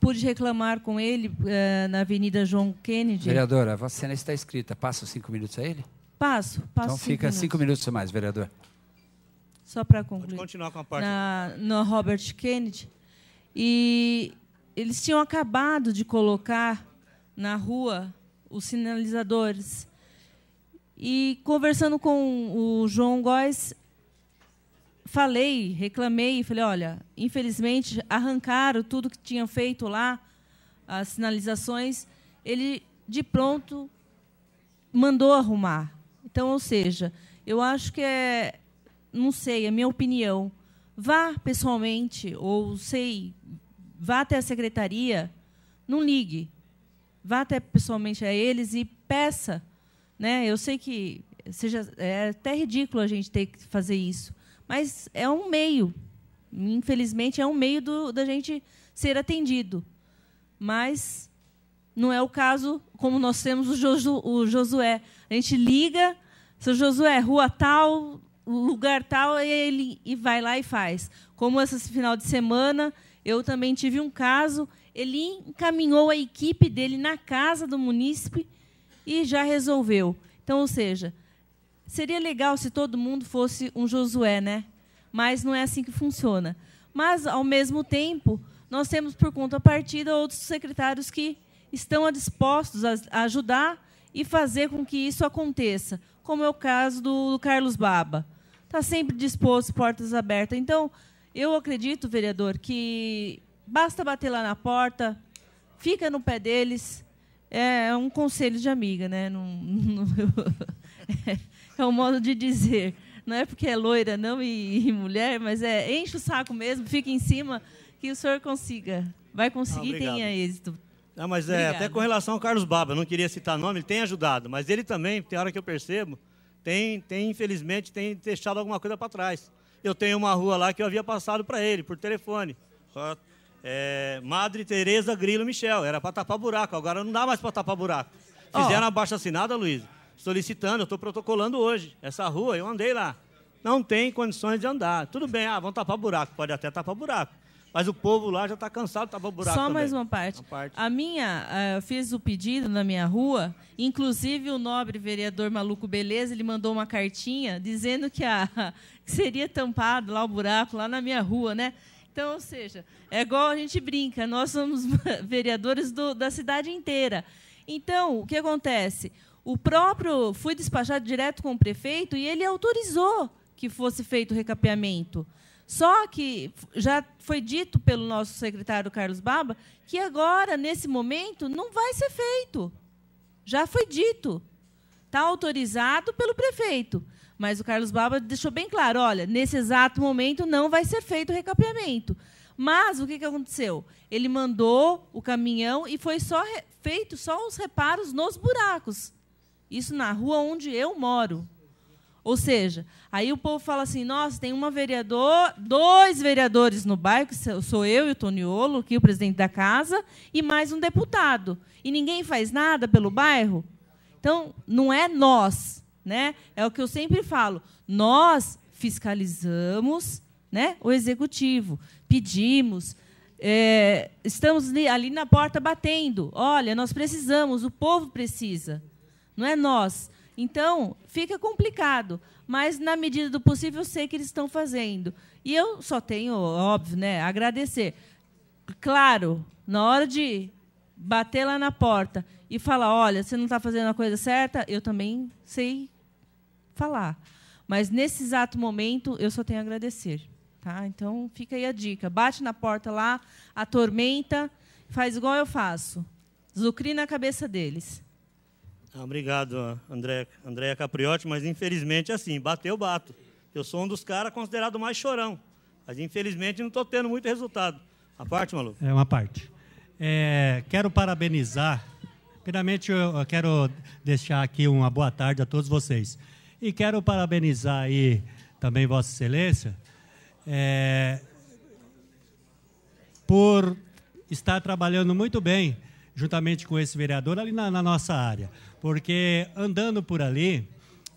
Pude reclamar com ele uh, na Avenida John Kennedy. Vereadora, a vacina está escrita. Passa os cinco minutos a ele? Passo, passo. Então fica cinco minutos a mais, vereador. Só para concluir. Pode continuar com a parte. Na, no Robert Kennedy. E eles tinham acabado de colocar na rua os sinalizadores. E conversando com o João Góes, falei, reclamei e falei: olha, infelizmente arrancaram tudo que tinham feito lá, as sinalizações. Ele de pronto mandou arrumar. Então, ou seja, eu acho que é, não sei, é minha opinião. Vá pessoalmente, ou sei, vá até a secretaria, não ligue. Vá até pessoalmente a eles e peça. Né? Eu sei que seja, é até ridículo a gente ter que fazer isso, mas é um meio. Infelizmente, é um meio do, da gente ser atendido. Mas não é o caso como nós temos o, Josu, o Josué. A gente liga, seu Josué, rua tal, lugar tal, e ele e vai lá e faz. Como esse final de semana, eu também tive um caso, ele encaminhou a equipe dele na casa do munícipe e já resolveu. Então, ou seja, Seria legal se todo mundo fosse um Josué, né? Mas não é assim que funciona. Mas, ao mesmo tempo, nós temos por contrapartida outros secretários que estão dispostos a ajudar e fazer com que isso aconteça, como é o caso do Carlos Baba. Está sempre disposto, portas abertas. Então, eu acredito, vereador, que basta bater lá na porta, fica no pé deles. É, é um conselho de amiga, né? Não, não, é é um modo de dizer. Não é porque é loira, não, e, e mulher, mas é enche o saco mesmo, fica em cima, que o senhor consiga. Vai conseguir, E tenha êxito. Não, mas é, até com relação ao Carlos Baba, não queria citar nome, ele tem ajudado, mas ele também, tem hora que eu percebo, tem, tem infelizmente, tem deixado alguma coisa para trás. Eu tenho uma rua lá que eu havia passado para ele, por telefone. É, Madre Teresa Grilo Michel, era para tapar buraco, agora não dá mais para tapar buraco. Fizeram oh. baixa assinada, Luísa? solicitando, eu estou protocolando hoje. Essa rua, eu andei lá. Não tem condições de andar. Tudo bem, ah, vão tapar buraco, pode até tapar buraco. Mas o povo lá já está cansado de tapar buraco. Só também. mais uma parte. uma parte. A minha, eh, eu fiz o pedido na minha rua, inclusive o nobre vereador Maluco Beleza, ele mandou uma cartinha dizendo que, a, que seria tampado lá o buraco, lá na minha rua, né? Então, ou seja, é igual a gente brinca, nós somos vereadores do, da cidade inteira. Então, o que acontece? O próprio foi despachado direto com o prefeito e ele autorizou que fosse feito o recapeamento. Só que já foi dito pelo nosso secretário Carlos Baba que agora, nesse momento, não vai ser feito. Já foi dito. Está autorizado pelo prefeito. Mas o Carlos Baba deixou bem claro: olha, nesse exato momento não vai ser feito o recapeamento. Mas o que, que aconteceu? Ele mandou o caminhão e foi só feito só os reparos nos buracos. Isso na rua onde eu moro. Ou seja, aí o povo fala assim: nossa, tem uma vereador, dois vereadores no bairro, que sou eu e o Toniolo, que é o presidente da casa, e mais um deputado. E ninguém faz nada pelo bairro? Então, não é nós, né? É o que eu sempre falo. Nós fiscalizamos, né, o executivo, pedimos, é, estamos ali na porta batendo. Olha, nós precisamos, o povo precisa não é nós. Então, fica complicado, mas na medida do possível eu sei que eles estão fazendo. E eu só tenho, óbvio, né, agradecer. Claro, na hora de bater lá na porta e falar, olha, você não está fazendo a coisa certa, eu também sei falar. Mas nesse exato momento eu só tenho a agradecer. Tá? Então fica aí a dica. Bate na porta lá, atormenta, faz igual eu faço. Zucri na cabeça deles. Ah, obrigado, André, André Capriotti, mas infelizmente é assim, bateu, bato. Eu sou um dos caras considerado mais chorão, mas infelizmente não estou tendo muito resultado. A parte, Malu? É uma parte. É, quero parabenizar, primeiramente eu quero deixar aqui uma boa tarde a todos vocês. E quero parabenizar aí também Vossa Excelência é, por estar trabalhando muito bem juntamente com esse vereador, ali na, na nossa área. Porque andando por ali,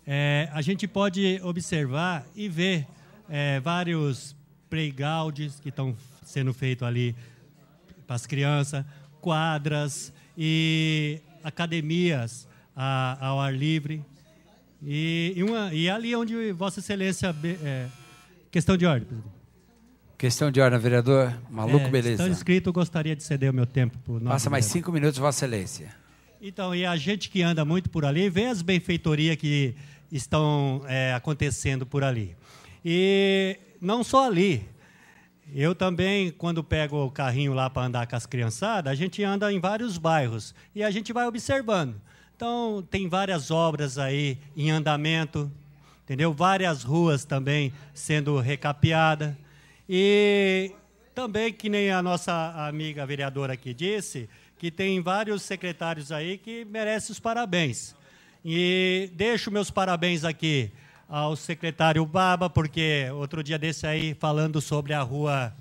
é, a gente pode observar e ver é, vários playgrounds que estão sendo feitos ali para as crianças, quadras e academias a, ao ar livre. E, e, uma, e ali onde Vossa Excelência. É, questão de ordem, presidente. Questão de ordem, vereador. Maluco, é, beleza. Estão inscritos, gostaria de ceder o meu tempo. Passa mais cinco minutos, Vossa Excelência. Então, e a gente que anda muito por ali, vê as benfeitorias que estão é, acontecendo por ali. E não só ali. Eu também, quando pego o carrinho lá para andar com as criançadas, a gente anda em vários bairros e a gente vai observando. Então, tem várias obras aí em andamento, entendeu? Várias ruas também sendo recapeadas. E também, que nem a nossa amiga vereadora aqui disse, que tem vários secretários aí que merecem os parabéns. E deixo meus parabéns aqui ao secretário Baba, porque outro dia desse aí, falando sobre a rua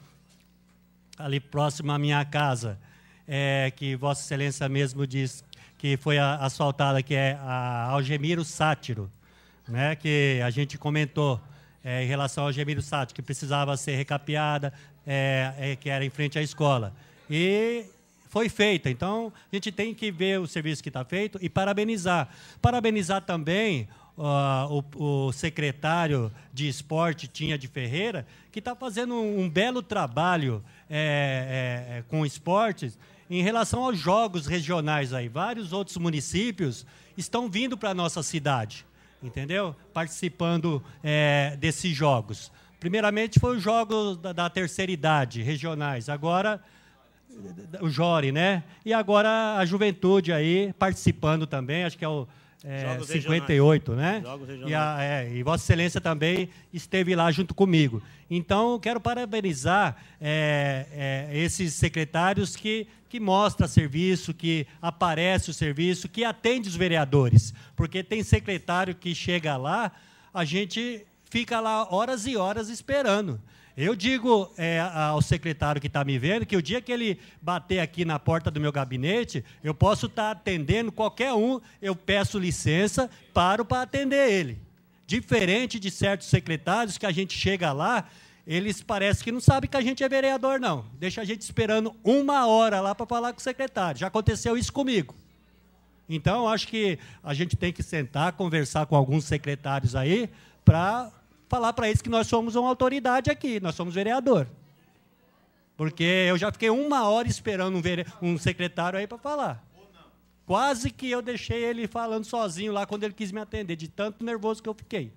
ali próxima à minha casa, é, que Vossa Excelência mesmo diz que foi asfaltada, que é a Algemiro Sátiro, né, que a gente comentou é, em relação ao Gemiro Sato, que precisava ser recapeada, é, é, que era em frente à escola. E foi feita. Então, a gente tem que ver o serviço que está feito e parabenizar. Parabenizar também Uh, o, o, secretário de esporte Tinha de Ferreira, que está fazendo um, um, belo trabalho é, é, é, com esportes em relação aos jogos regionais aí. Vários outros municípios estão vindo para a nossa cidade entendeu? Participando é, desses jogos. Primeiramente foi os jogos da, da terceira idade, regionais. Agora o Jore, né? E agora a juventude aí participando também. Acho que é o é, 58, né? E, a, é, e, Vossa Excelência também esteve lá junto comigo. Então, quero parabenizar é, é, esses secretários que, que mostram serviço, que aparece o serviço, que atende os vereadores. Porque tem secretário que chega lá, a gente fica lá horas e horas esperando. Eu digo é, ao secretário que está me vendo que o dia que ele bater aqui na porta do meu gabinete, eu posso estar tá atendendo qualquer um, eu peço licença, paro para atender ele. Diferente de certos secretários que a gente chega lá, eles parecem que não sabem que a gente é vereador, não. Deixa a gente esperando uma hora lá para falar com o secretário. Já aconteceu isso comigo. Então, acho que a gente tem que sentar, conversar com alguns secretários aí para falar para eles que nós somos uma autoridade aqui, nós somos vereador. Porque eu já fiquei uma hora esperando um, vere... um secretário aí para falar. Quase que eu deixei ele falando sozinho lá quando ele quis me atender, de tanto nervoso que eu fiquei.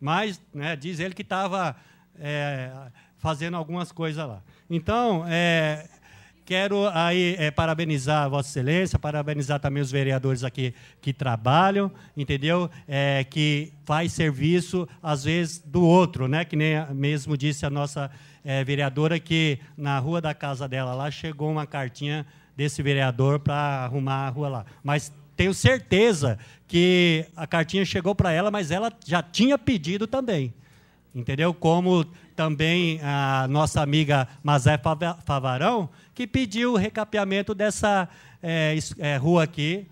Mas né, diz ele que estava é, fazendo algumas coisas lá. Então, é, Quero aí é, parabenizar Vossa Excelência, parabenizar também os vereadores aqui que trabalham, entendeu? É, que faz serviço às vezes do outro, né? Que nem mesmo disse a nossa é, vereadora que na rua da casa dela lá chegou uma cartinha desse vereador para arrumar a rua lá. Mas tenho certeza que a cartinha chegou para ela, mas ela já tinha pedido também entendeu? Como também a nossa amiga Mazé Favarão, que pediu o recapeamento dessa é, é, rua aqui,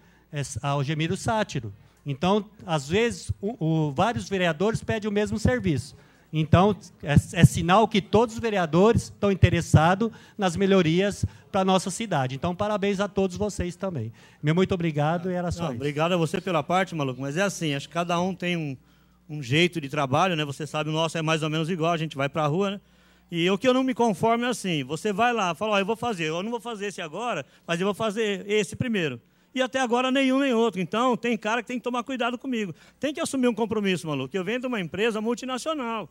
ao Algemiro Sátiro. Então, às vezes, o, o, vários vereadores pedem o mesmo serviço. Então, é, é sinal que todos os vereadores estão interessados nas melhorias para a nossa cidade. Então, parabéns a todos vocês também. Meu muito obrigado e era só Não, isso. Obrigado a você pela parte, maluco. Mas é assim, acho que cada um tem um, um jeito de trabalho, né? Você sabe, o nosso é mais ou menos igual, a gente vai para a rua, né? E o que eu não me conformo é assim, você vai lá, fala, ó, eu vou fazer, eu não vou fazer esse agora, mas eu vou fazer esse primeiro. E até agora nenhum nem outro. Então, tem cara que tem que tomar cuidado comigo. Tem que assumir um compromisso, maluco. Eu venho de uma empresa multinacional.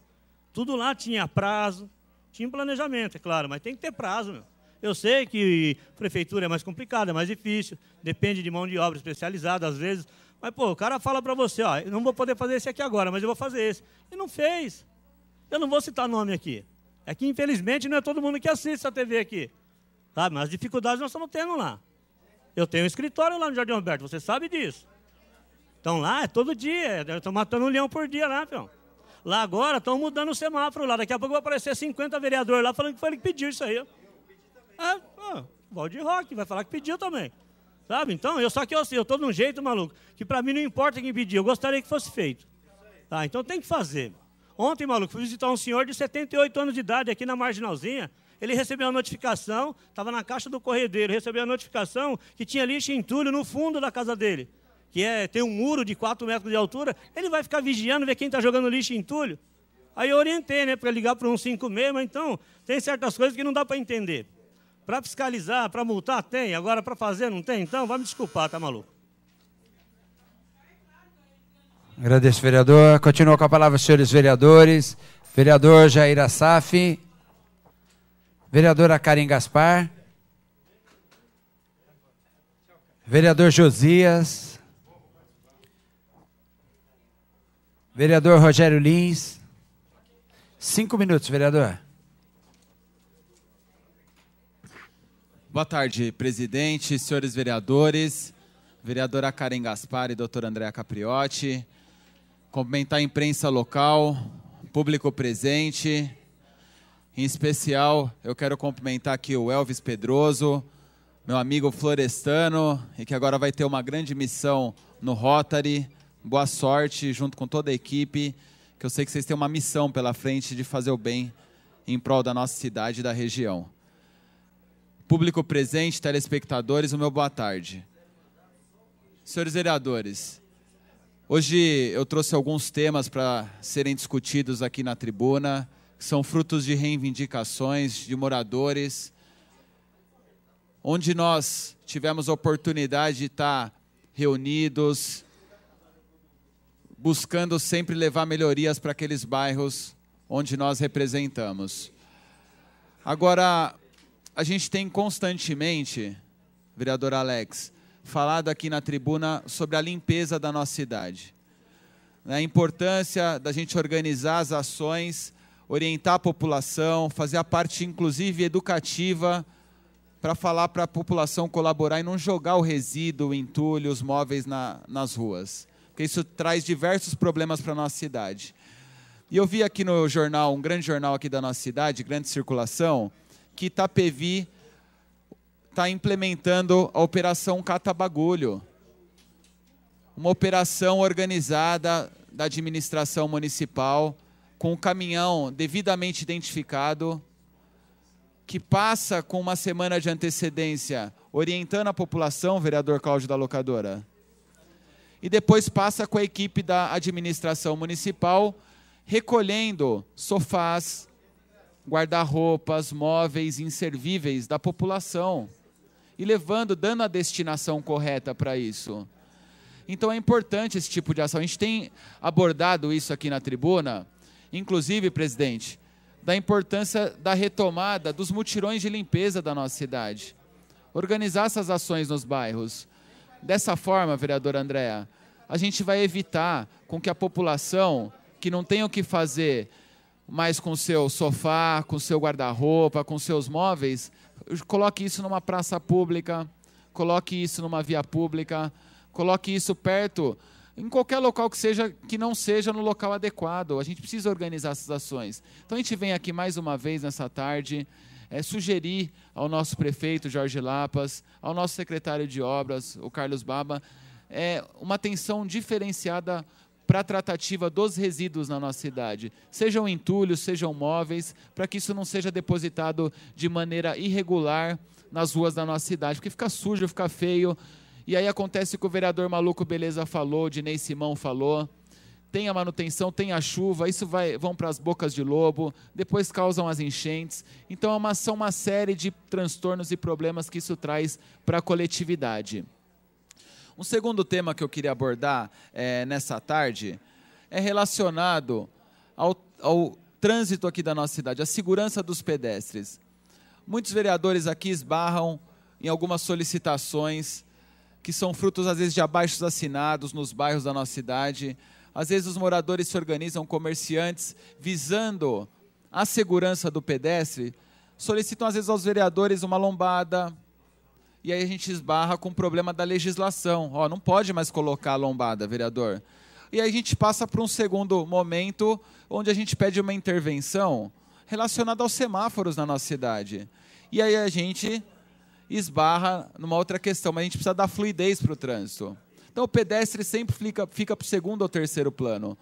Tudo lá tinha prazo, tinha planejamento, é claro, mas tem que ter prazo, meu. Eu sei que prefeitura é mais complicada, é mais difícil, depende de mão de obra especializada. Às vezes, mas, pô, o cara fala para você, ó, eu não vou poder fazer esse aqui agora, mas eu vou fazer esse. E não fez. Eu não vou citar nome aqui. É que, infelizmente, não é todo mundo que assiste a TV aqui. Sabe? Mas as dificuldades nós estamos tendo lá. Eu tenho um escritório lá no Jardim Alberto, você sabe disso. Então lá é todo dia, é, estão matando um leão por dia lá, peão. Lá agora estão mudando o semáforo lá. Daqui a pouco vai aparecer 50 vereadores lá falando que foi ele que pediu isso aí. É, ó, Valdir Rock, vai falar que pediu também. Sabe? Então, eu só que eu assim, estou de um jeito, maluco, que para mim não importa quem pedir, eu gostaria que fosse feito. Tá? Então tem que fazer. Ontem, maluco, fui visitar um senhor de 78 anos de idade aqui na marginalzinha. Ele recebeu a notificação, estava na caixa do corredeiro, recebeu a notificação que tinha lixo e entulho no fundo da casa dele, que é tem um muro de 4 metros de altura. Ele vai ficar vigiando, ver quem está jogando lixo e entulho. Aí eu orientei, né, para ligar para um 156, mas então tem certas coisas que não dá para entender. Para fiscalizar, para multar, tem. Agora, para fazer, não tem? Então, vai me desculpar, tá maluco? Agradeço, vereador. Continua com a palavra, senhores vereadores. Vereador Jair Assaf. Vereadora Karim Gaspar. Vereador Josias. Vereador Rogério Lins. Cinco minutos, vereador. Boa tarde, presidente, senhores vereadores, vereadora Karen Gaspar e doutora Andréa Capriotti, comentar a imprensa local, público presente, em especial, eu quero cumprimentar aqui o Elvis Pedroso, meu amigo florestano, e que agora vai ter uma grande missão no Rotary. Boa sorte, junto com toda a equipe, que eu sei que vocês têm uma missão pela frente de fazer o bem em prol da nossa cidade e da região público presente, telespectadores, o meu boa tarde. Senhores vereadores, hoje eu trouxe alguns temas para serem discutidos aqui na tribuna, que são frutos de reivindicações de moradores, onde nós tivemos a oportunidade de estar reunidos, buscando sempre levar melhorias para aqueles bairros onde nós representamos. Agora, a gente tem constantemente, vereador Alex, falado aqui na tribuna sobre a limpeza da nossa cidade. A importância da gente organizar as ações, orientar a população, fazer a parte, inclusive, educativa, para falar para a população colaborar e não jogar o resíduo, o entulho, os móveis na, nas ruas. Porque isso traz diversos problemas para a nossa cidade. E eu vi aqui no jornal, um grande jornal aqui da nossa cidade, grande circulação, que Itapevi está implementando a Operação Catabagulho, uma operação organizada da administração municipal, com um caminhão devidamente identificado, que passa com uma semana de antecedência, orientando a população, vereador Cláudio da Locadora, e depois passa com a equipe da administração municipal, recolhendo sofás, guarda-roupas, móveis inservíveis da população e levando, dando a destinação correta para isso. Então é importante esse tipo de ação. A gente tem abordado isso aqui na tribuna, inclusive, presidente, da importância da retomada dos mutirões de limpeza da nossa cidade. Organizar essas ações nos bairros. Dessa forma, vereadora Andréa, a gente vai evitar com que a população que não tem o que fazer mas com seu sofá, com seu guarda-roupa, com seus móveis, coloque isso numa praça pública, coloque isso numa via pública, coloque isso perto, em qualquer local que seja, que não seja no local adequado. A gente precisa organizar essas ações. Então a gente vem aqui mais uma vez nessa tarde é, sugerir ao nosso prefeito Jorge Lapas, ao nosso secretário de obras, o Carlos Baba, é, uma atenção diferenciada para a tratativa dos resíduos na nossa cidade, sejam entulhos, sejam móveis, para que isso não seja depositado de maneira irregular nas ruas da nossa cidade, porque fica sujo, fica feio. E aí acontece o que o vereador Maluco Beleza falou, Dinei Simão falou. Tem a manutenção, tem a chuva, isso vai, vão para as bocas de lobo, depois causam as enchentes. Então, é uma, são uma série de transtornos e problemas que isso traz para a coletividade. Um segundo tema que eu queria abordar é, nessa tarde é relacionado ao, ao trânsito aqui da nossa cidade, a segurança dos pedestres. Muitos vereadores aqui esbarram em algumas solicitações que são frutos, às vezes, de abaixos assinados nos bairros da nossa cidade. Às vezes, os moradores se organizam, comerciantes, visando a segurança do pedestre, solicitam, às vezes, aos vereadores uma lombada, e aí a gente esbarra com o problema da legislação. Ó, não pode mais colocar a lombada, vereador. E aí a gente passa para um segundo momento onde a gente pede uma intervenção relacionada aos semáforos na nossa cidade. E aí a gente esbarra numa outra questão, mas a gente precisa dar fluidez para o trânsito. Então o pedestre sempre fica, fica para o segundo ou terceiro plano.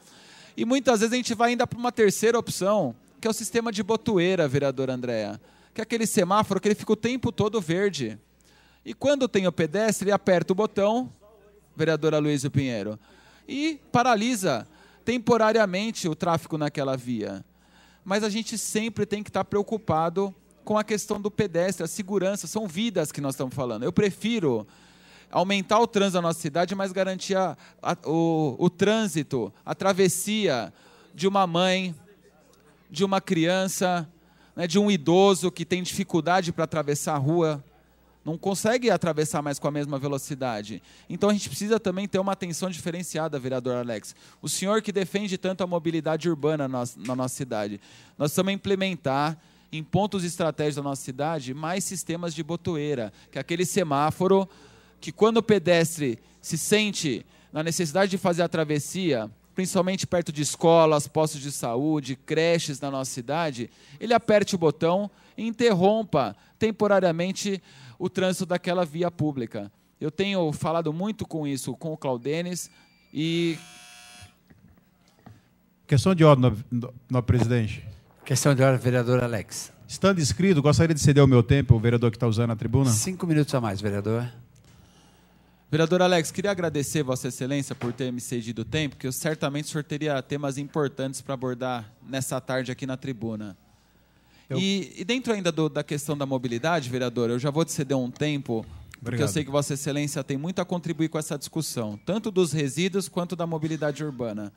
E muitas vezes a gente vai ainda para uma terceira opção, que é o sistema de botoeira, vereador Andréa. Que é aquele semáforo que ele fica o tempo todo verde. E quando tem o pedestre, aperta o botão, vereadora Luísa Pinheiro, e paralisa temporariamente o tráfego naquela via. Mas a gente sempre tem que estar preocupado com a questão do pedestre, a segurança, são vidas que nós estamos falando. Eu prefiro aumentar o trânsito na nossa cidade, mas garantir a, a, o, o trânsito, a travessia de uma mãe, de uma criança, né, de um idoso que tem dificuldade para atravessar a rua, não consegue atravessar mais com a mesma velocidade. Então a gente precisa também ter uma atenção diferenciada, vereador Alex. O senhor que defende tanto a mobilidade urbana na, nossa cidade, nós precisamos implementar em pontos estratégicos da nossa cidade mais sistemas de botoeira, que é aquele semáforo que quando o pedestre se sente na necessidade de fazer a travessia, principalmente perto de escolas, postos de saúde, creches na nossa cidade, ele aperte o botão e interrompa temporariamente o trânsito daquela via pública. Eu tenho falado muito com isso com o Claudenes e. Questão de ordem, nobre presidente. Questão de ordem, vereador Alex. Estando inscrito, gostaria de ceder o meu tempo, o vereador que está usando a tribuna? Cinco minutos a mais, vereador. Vereador Alex, queria agradecer Vossa Excelência por ter me cedido o tempo, que eu certamente teria temas importantes para abordar nessa tarde aqui na tribuna. E, e, dentro ainda do, da questão da mobilidade, vereador, eu já vou te ceder um tempo porque eu sei que Vossa Excelência tem muito a contribuir com essa discussão, tanto dos resíduos quanto da mobilidade urbana.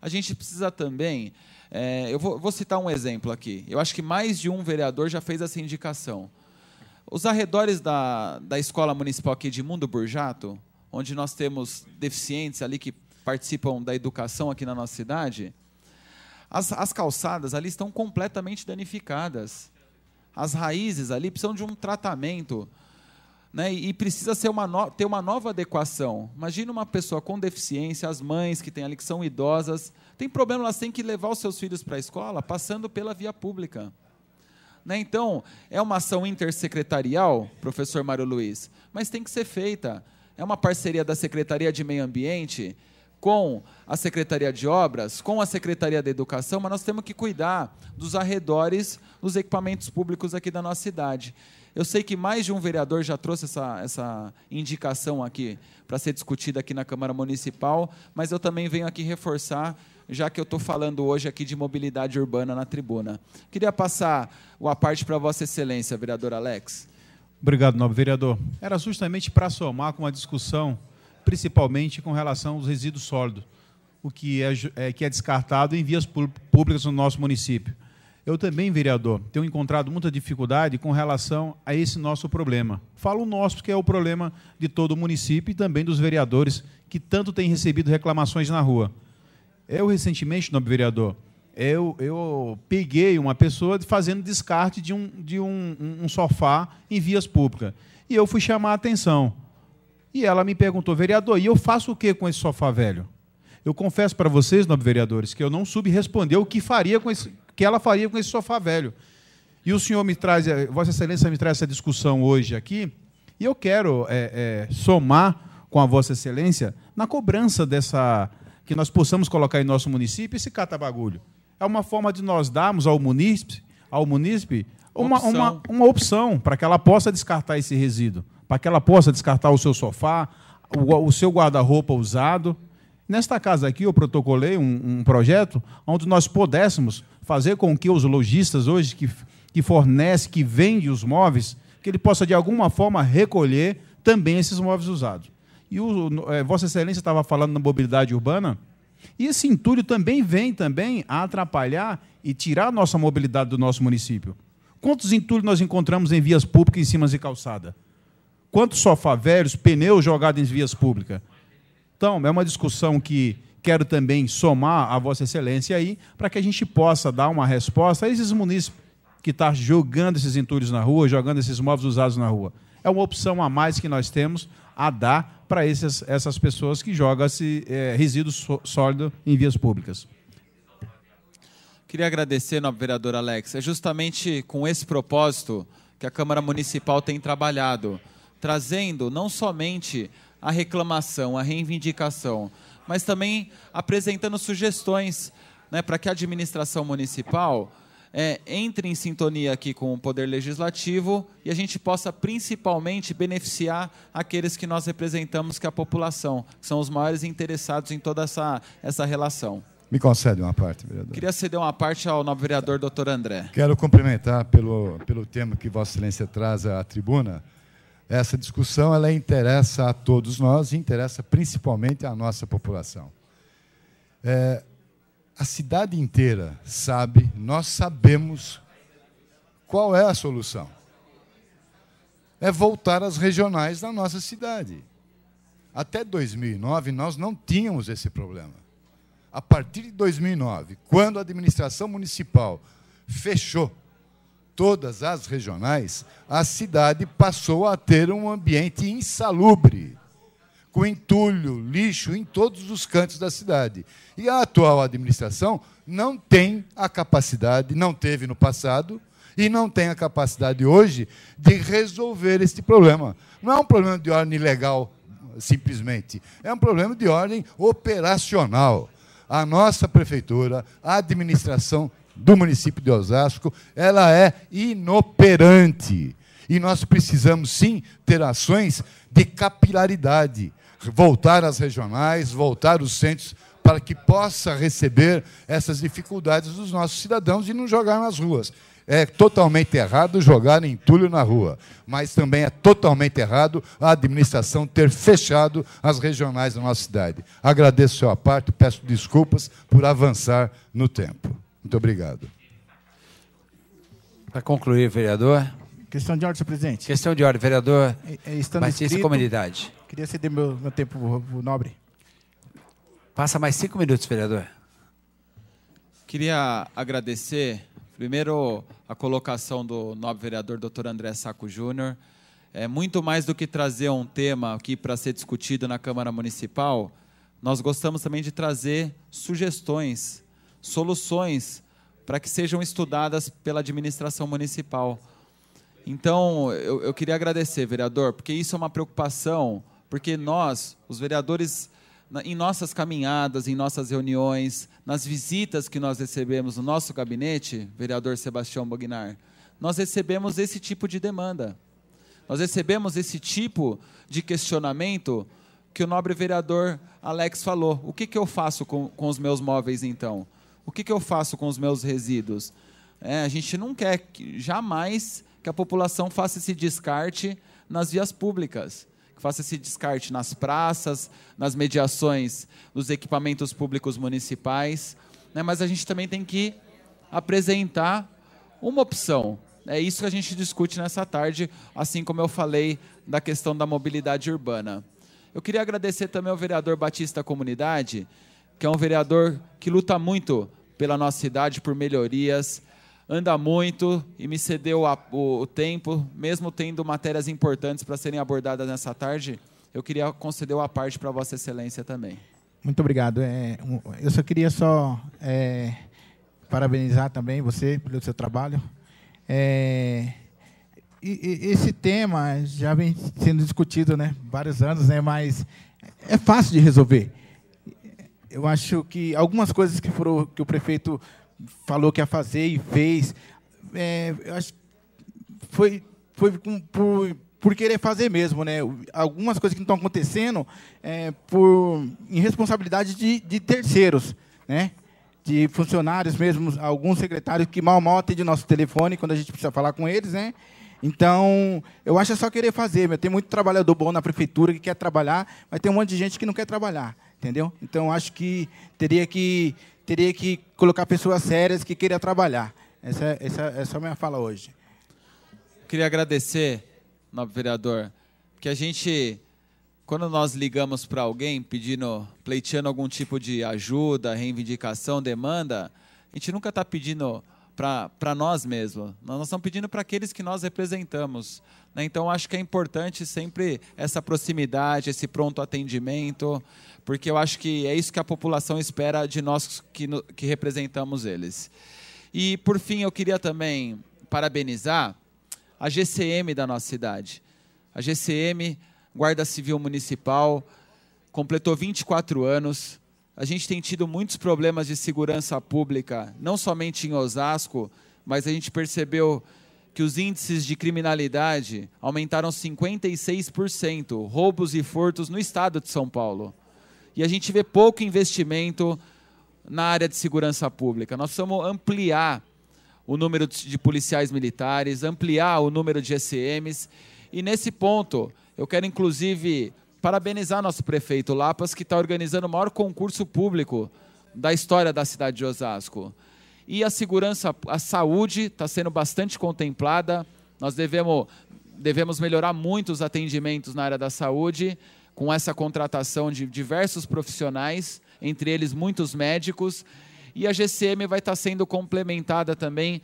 A gente precisa também. É, eu vou, vou, citar um exemplo aqui. Eu acho que mais de um vereador já fez essa indicação. Os arredores da, da escola municipal aqui de Mundo Burjato, onde nós temos deficientes ali que participam da educação aqui na nossa cidade, as, as calçadas ali estão completamente danificadas. As raízes ali precisam de um tratamento. Né, e precisa uma no, ter uma nova adequação. Imagina uma pessoa com deficiência, as mães que têm ali, que são idosas, tem problema, elas têm que levar os seus filhos para a escola passando pela via pública. Né, então, é uma ação intersecretarial, professor Mário Luiz, mas tem que ser feita. É uma parceria da Secretaria de Meio Ambiente, com a Secretaria de Obras, com a Secretaria da Educação, mas nós temos que cuidar dos arredores dos equipamentos públicos aqui da nossa cidade. Eu sei que mais de um vereador já trouxe essa, essa indicação aqui para ser discutida aqui na Câmara Municipal, mas eu também venho aqui reforçar, já que eu estou falando hoje aqui de mobilidade urbana na tribuna. Queria passar a parte para Vossa Excelência, vereador Alex. Obrigado, nobre vereador. Era justamente para somar com uma discussão principalmente com relação aos resíduos sólidos, o que é, é que é descartado em vias públicas no nosso município. Eu também, vereador, tenho encontrado muita dificuldade com relação a esse nosso problema. Falo nosso, que é o problema de todo o município e também dos vereadores que tanto têm recebido reclamações na rua. Eu, recentemente, nobre vereador, eu, eu peguei uma pessoa fazendo descarte de, um, de um, um sofá em vias públicas. E eu fui chamar a atenção. E ela me perguntou, vereador, e eu faço o que com esse sofá velho? Eu confesso para vocês, nobres vereadores, que eu não soube responder o que faria com esse, que ela faria com esse sofá velho. E o senhor me traz, eh, Vossa Excelência me traz essa discussão hoje aqui, e eu quero é, é, somar com a Vossa Excelência na cobrança dessa que nós possamos colocar em nosso município esse catabagulho. É uma forma de nós darmos ao munícipe, ao munícipe uma, uma, uma opção para que ela possa descartar esse resíduo para que ela possa descartar o seu sofá, o, o seu guarda-roupa usado. Nesta casa aqui, eu protocolei um, um, projeto onde nós pudéssemos fazer com que os lojistas hoje que, que fornece, que vende os móveis, que ele possa de alguma forma recolher também esses móveis usados. E o, é, Vossa Excelência estava falando na mobilidade urbana, e esse entulho também vem também a atrapalhar e tirar a nossa mobilidade do nosso município. Quantos entulhos nós encontramos em vias públicas, em cima de calçada? quantos sofá velhos, pneus jogados em vias públicas. Então, é uma discussão que quero também somar a Vossa Excelência aí, para que a gente possa dar uma resposta a esses munícipes que estão tá jogando esses entulhos na rua, jogando esses móveis usados na rua. É uma opção a mais que nós temos a dar para essas pessoas que jogam esse é, resíduo sólido em vias públicas. Queria agradecer, nobre vereador Alex. É justamente com esse propósito que a Câmara Municipal tem trabalhado trazendo não somente a reclamação, a reivindicação, mas também apresentando sugestões né, para que a administração municipal é, entre em sintonia aqui com o Poder Legislativo e a gente possa principalmente beneficiar aqueles que nós representamos, que é a população, que são os maiores interessados em toda essa, essa relação. Me concede uma parte, vereador. Queria ceder uma parte ao novo vereador, doutor André. Quero cumprimentar pelo, pelo tema que Vossa Excelência traz à tribuna essa discussão ela interessa a todos nós e interessa principalmente à nossa população. É, a cidade inteira sabe, nós sabemos qual é a solução. É voltar às regionais da nossa cidade. Até 2009 nós não tínhamos esse problema. A partir de 2009, quando a administração municipal fechou todas as regionais, a cidade passou a ter um ambiente insalubre, com entulho, lixo em todos os cantos da cidade. E a atual administração não tem a capacidade, não teve no passado, e não tem a capacidade hoje de resolver este problema. Não é um problema de ordem legal, simplesmente, é um problema de ordem operacional. A nossa prefeitura, a administração do município de Osasco, ela é inoperante. E nós precisamos sim ter ações de capilaridade, voltar às regionais, voltar aos centros para que possa receber essas dificuldades dos nossos cidadãos e não jogar nas ruas. É totalmente errado jogar entulho na rua, mas também é totalmente errado a administração ter fechado as regionais da nossa cidade. Agradeço a sua parte, peço desculpas por avançar no tempo. Muito obrigado. Para concluir, vereador. Questão de ordem, senhor presidente. Questão de ordem, vereador. É, é estando Batista escrito, Comunidade. Queria ceder meu, meu tempo nobre. Passa mais cinco minutos, vereador. Queria agradecer, primeiro, a colocação do nobre vereador Dr. André Saco Júnior. É muito mais do que trazer um tema aqui para ser discutido na Câmara Municipal, nós gostamos também de trazer sugestões soluções para que sejam estudadas pela administração municipal. Então, eu, eu, queria agradecer, vereador, porque isso é uma preocupação, porque nós, os vereadores, em nossas caminhadas, em nossas reuniões, nas visitas que nós recebemos no nosso gabinete, vereador Sebastião Bognar, nós recebemos esse tipo de demanda. Nós recebemos esse tipo de questionamento que o nobre vereador Alex falou. O que, que eu faço com, com os meus móveis então? o que, que eu faço com os meus resíduos? É, a gente não quer que, jamais que a população faça esse descarte nas vias públicas, que faça esse descarte nas praças, nas mediações nos equipamentos públicos municipais. Né? Mas a gente também tem que apresentar uma opção. É isso que a gente discute nessa tarde, assim como eu falei da questão da mobilidade urbana. Eu queria agradecer também ao vereador Batista Comunidade, que é um vereador que luta muito pela nossa cidade por melhorias, anda muito e me cedeu a, o, o tempo, mesmo tendo matérias importantes para serem abordadas nessa tarde. Eu queria conceder uma parte para Vossa Excelência também. Muito obrigado. É, eu só queria só é, parabenizar também você pelo seu trabalho. É, e, e, esse tema já vem sendo discutido, né, vários anos, né, mas é fácil de resolver eu acho que algumas coisas que, foram, que o prefeito falou que ia fazer e fez, é, eu acho foi foi com, por, por querer fazer mesmo, né? Algumas coisas que estão acontecendo é por irresponsabilidade de, de terceiros, né? De funcionários mesmo, alguns secretários que mal mal atendem o nosso telefone quando a gente precisa falar com eles, né? Então, eu acho é só querer fazer. Tem muito trabalhador bom na prefeitura que quer trabalhar, mas tem um monte de gente que não quer trabalhar entendeu? Então acho que teria que teria que colocar pessoas sérias que queiram trabalhar. Essa, essa, essa é a minha fala hoje. Queria agradecer, nobre vereador, que a gente, quando nós ligamos para alguém pedindo, pleiteando algum tipo de ajuda, reivindicação, demanda, a gente nunca está pedindo para nós mesmos. Nós estamos pedindo para aqueles que nós representamos. Né? Então, acho que é importante sempre essa proximidade, esse pronto atendimento, porque eu acho que é isso que a população espera de nós que, que representamos eles. E, por fim, eu queria também parabenizar a GCM da nossa cidade. A GCM, Guarda Civil Municipal, completou 24 anos a gente tem tido muitos problemas de segurança pública, não somente em Osasco, mas a gente percebeu que os índices de criminalidade aumentaram 56%, roubos e furtos no estado de São Paulo. E a gente vê pouco investimento na área de segurança pública. Nós precisamos ampliar o número de policiais militares, ampliar o número de SMs. E nesse ponto, eu quero inclusive parabenizar nosso prefeito Lapas, que está organizando o maior concurso público da história da cidade de Osasco. E a segurança, a saúde está sendo bastante contemplada. Nós devemos, devemos melhorar muito os atendimentos na área da saúde, com essa contratação de diversos profissionais, entre eles muitos médicos. E a GCM vai estar tá sendo complementada também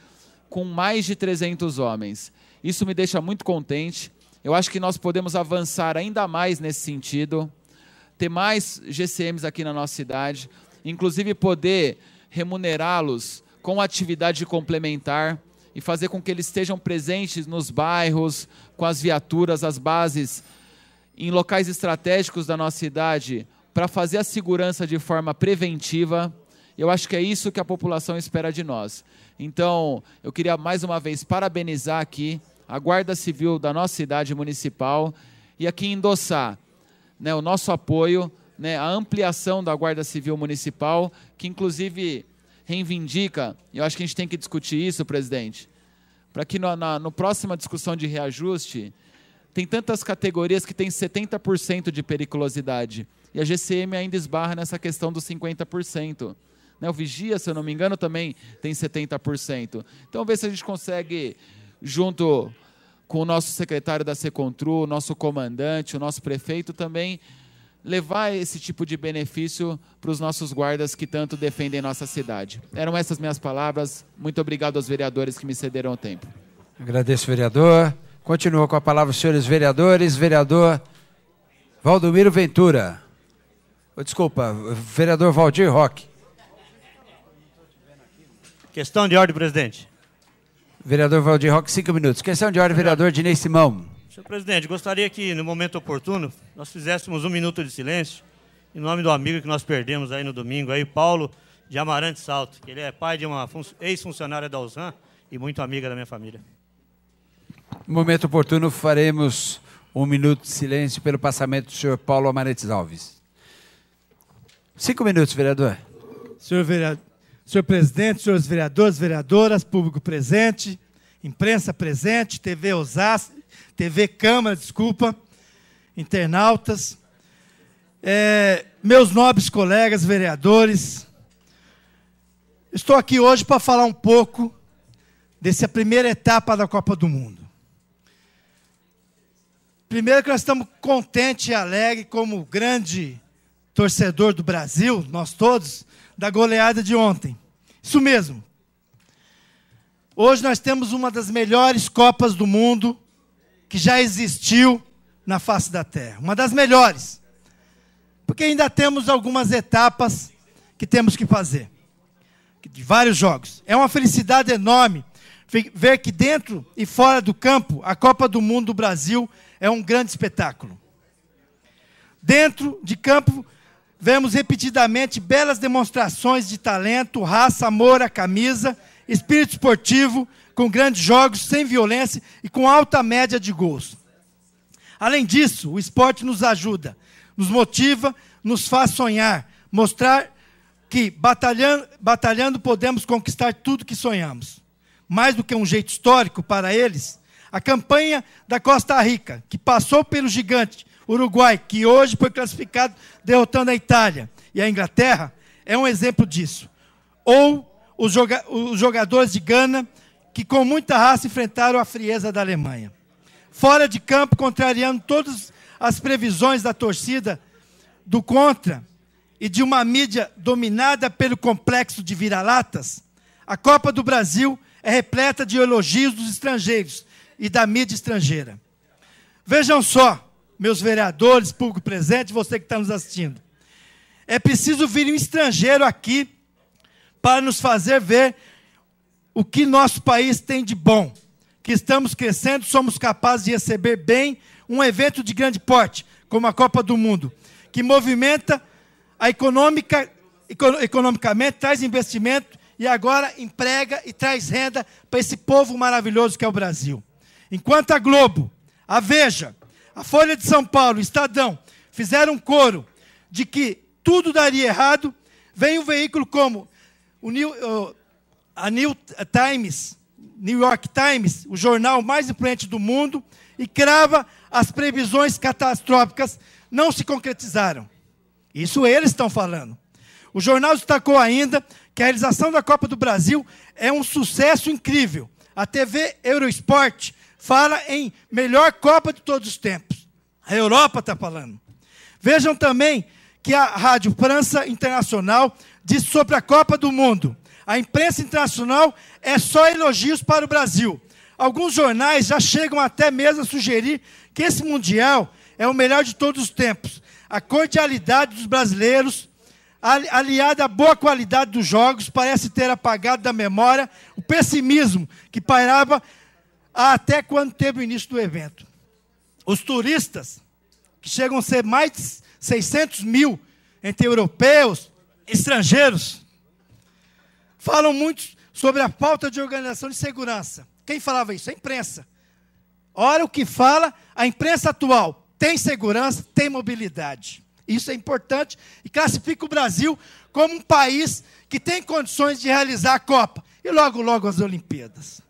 com mais de 300 homens. Isso me deixa muito contente. Eu acho que nós podemos avançar ainda mais nesse sentido, ter mais GCMs aqui na nossa cidade, inclusive poder remunerá-los com atividade complementar e fazer com que eles estejam presentes nos bairros, com as viaturas, as bases, em locais estratégicos da nossa cidade, para fazer a segurança de forma preventiva. Eu acho que é isso que a população espera de nós. Então, eu queria mais uma vez parabenizar aqui a Guarda Civil da nossa cidade municipal e aqui endossar né, o nosso apoio né, ampliação da Guarda Civil Municipal, que inclusive reivindica, e eu acho que a gente tem que discutir isso, presidente, para que no, na no próxima discussão de reajuste, tem tantas categorias que tem 70% de periculosidade, e a GCM ainda esbarra nessa questão dos 50%. Né, o Vigia, se eu não me engano, também tem 70%. Então, ver se a gente consegue junto com o nosso secretário da Secontru, o nosso comandante, o nosso prefeito também, levar esse tipo de benefício para os nossos guardas que tanto defendem nossa cidade. Eram essas minhas palavras. Muito obrigado aos vereadores que me cederam o tempo. Agradeço, vereador. Continua com a palavra os senhores vereadores. Vereador Valdomiro Ventura. Oh, desculpa, vereador Valdir Roque. Questão de ordem, presidente. Vereador Valdir Roque, cinco minutos. Questão é de ordem, vereador Dinei Simão. Senhor presidente, gostaria que, no momento oportuno, nós fizéssemos um minuto de silêncio em nome do amigo que nós perdemos aí no domingo, aí, Paulo de Amarante Salto, que ele é pai de uma ex-funcionária da USAN e muito amiga da minha família. No momento oportuno, faremos um minuto de silêncio pelo passamento do senhor Paulo Amarantes Alves. Cinco minutos, vereador. Senhor vereador, Senhor presidente, senhores vereadores, vereadoras, público presente, imprensa presente, TV Osasco, TV Câmara, desculpa, internautas, é, meus nobres colegas vereadores, estou aqui hoje para falar um pouco dessa primeira etapa da Copa do Mundo. Primeiro que nós estamos contentes e alegres como grande torcedor do Brasil, nós todos, da goleada de ontem. Isso mesmo. Hoje nós temos uma das melhores Copas do Mundo que já existiu na face da Terra. Uma das melhores. Porque ainda temos algumas etapas que temos que fazer de vários jogos. É uma felicidade enorme ver que dentro e fora do campo a Copa do Mundo do Brasil é um grande espetáculo. Dentro de campo Vemos repetidamente belas demonstrações de talento, raça, amor à camisa, espírito esportivo, com grandes jogos, sem violência e com alta média de gols. Além disso, o esporte nos ajuda, nos motiva, nos faz sonhar, mostrar que batalhando, batalhando podemos conquistar tudo que sonhamos. Mais do que um jeito histórico para eles, a campanha da Costa Rica, que passou pelo gigante Uruguai, que hoje foi classificado derrotando a Itália e a Inglaterra, é um exemplo disso. Ou os, joga os jogadores de Gana, que com muita raça enfrentaram a frieza da Alemanha. Fora de campo, contrariando todas as previsões da torcida do contra e de uma mídia dominada pelo complexo de vira-latas, a Copa do Brasil é repleta de elogios dos estrangeiros e da mídia estrangeira. Vejam só meus vereadores, público presente, você que está nos assistindo. É preciso vir um estrangeiro aqui para nos fazer ver o que nosso país tem de bom. Que estamos crescendo, somos capazes de receber bem um evento de grande porte, como a Copa do Mundo, que movimenta a econômica, economicamente, traz investimento e agora emprega e traz renda para esse povo maravilhoso que é o Brasil. Enquanto a Globo, a Veja, a Folha de São Paulo, Estadão, fizeram coro de que tudo daria errado, vem um veículo como o New, a New Times, New York Times, o jornal mais influente do mundo, e crava as previsões catastróficas não se concretizaram. Isso eles estão falando. O jornal destacou ainda que a realização da Copa do Brasil é um sucesso incrível. A TV Eurosport fala em melhor Copa de todos os tempos. A Europa está falando. Vejam também que a Rádio França Internacional diz sobre a Copa do Mundo. A imprensa internacional é só elogios para o Brasil. Alguns jornais já chegam até mesmo a sugerir que esse Mundial é o melhor de todos os tempos. A cordialidade dos brasileiros, aliada à boa qualidade dos jogos, parece ter apagado da memória o pessimismo que pairava até quando teve o início do evento. Os turistas, que chegam a ser mais de 600 mil, entre europeus, estrangeiros, falam muito sobre a falta de organização de segurança. Quem falava isso? A imprensa. Ora, o que fala a imprensa atual? Tem segurança, tem mobilidade. Isso é importante e classifica o Brasil como um país que tem condições de realizar a Copa e logo, logo as Olimpíadas.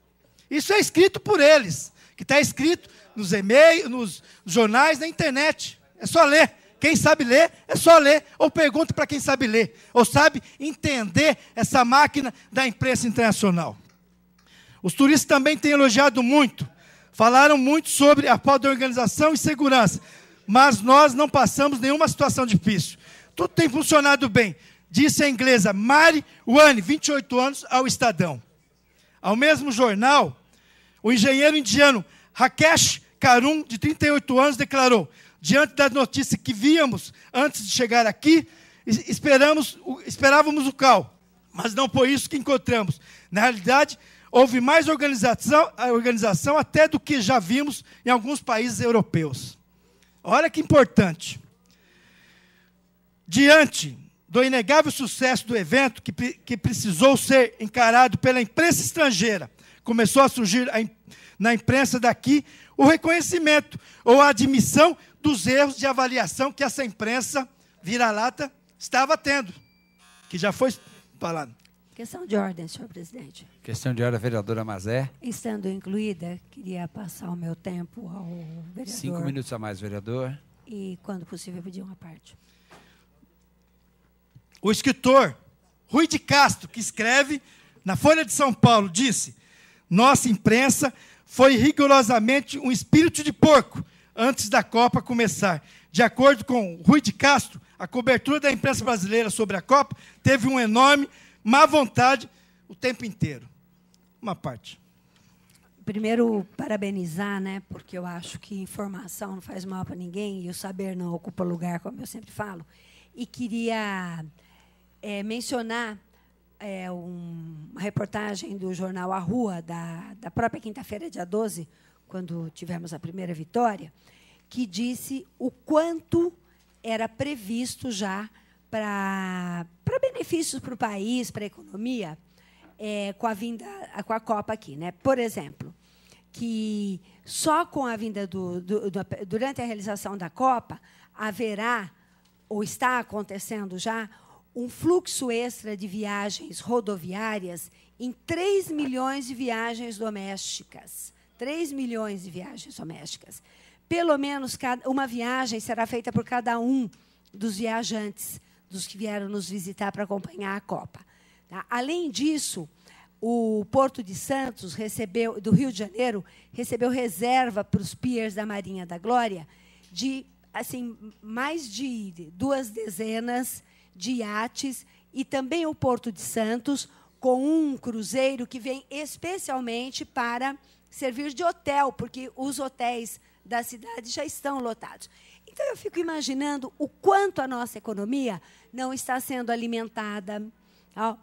Isso é escrito por eles, que está escrito nos e-mails, nos jornais, na internet. É só ler. Quem sabe ler, é só ler. Ou pergunta para quem sabe ler, ou sabe entender essa máquina da imprensa internacional. Os turistas também têm elogiado muito, falaram muito sobre a falta de organização e segurança, mas nós não passamos nenhuma situação difícil. Tudo tem funcionado bem, disse a inglesa Mari Wane, 28 anos, ao Estadão ao mesmo jornal, o engenheiro indiano Rakesh Karun, de 38 anos, declarou: diante da notícia que víamos antes de chegar aqui, esperamos, esperávamos o cal, mas não foi isso que encontramos. Na realidade, houve mais organização, organização até do que já vimos em alguns países europeus. Olha que importante. Diante do inegável sucesso do evento, que, que precisou ser encarado pela imprensa estrangeira, começou a surgir a, na imprensa daqui o reconhecimento ou a admissão dos erros de avaliação que essa imprensa vira-lata estava tendo, que já foi falado. Questão de ordem, senhor presidente. Questão de ordem, vereadora Mazé. Estando incluída, queria passar o meu tempo ao vereador. Cinco minutos a mais, vereador. E, quando possível, pedir uma parte o escritor Rui de Castro, que escreve na Folha de São Paulo, disse: Nossa imprensa foi rigorosamente um espírito de porco antes da Copa começar. De acordo com Rui de Castro, a cobertura da imprensa brasileira sobre a Copa teve uma enorme má vontade o tempo inteiro. Uma parte. Primeiro, parabenizar, né, porque eu acho que informação não faz mal para ninguém e o saber não ocupa lugar, como eu sempre falo. E queria é, mencionar é, um, uma reportagem do jornal A Rua, da, da própria quinta-feira, dia 12, quando tivemos a primeira vitória, que disse o quanto era previsto já para benefícios para o país, para a economia, é, com a vinda com a Copa aqui. Né? Por exemplo, que só com a vinda do, do, do, durante a realização da Copa haverá ou está acontecendo já um fluxo extra de viagens rodoviárias em 3 milhões de viagens domésticas. 3 milhões de viagens domésticas. Pelo menos uma viagem será feita por cada um dos viajantes, dos que vieram nos visitar para acompanhar a Copa. Tá? Além disso, o Porto de Santos recebeu, do Rio de Janeiro, recebeu reserva para os piers da Marinha da Glória de assim mais de duas dezenas de iates e também o Porto de Santos, com um cruzeiro que vem especialmente para servir de hotel, porque os hotéis da cidade já estão lotados. Então, eu fico imaginando o quanto a nossa economia não está sendo alimentada,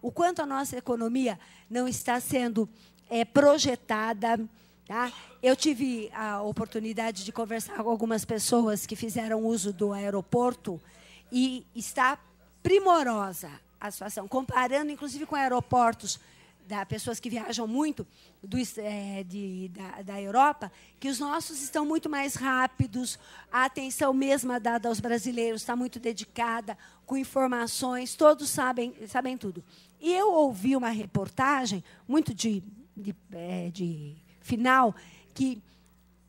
o quanto a nossa economia não está sendo é, projetada. Tá? Eu tive a oportunidade de conversar com algumas pessoas que fizeram uso do aeroporto e está primorosa a situação, comparando inclusive com aeroportos da pessoas que viajam muito do, é, de, da, da, Europa, que os nossos estão muito mais rápidos, a atenção mesma é dada aos brasileiros está muito dedicada, com informações, todos sabem, sabem tudo. E eu ouvi uma reportagem, muito de, de, é, de final, que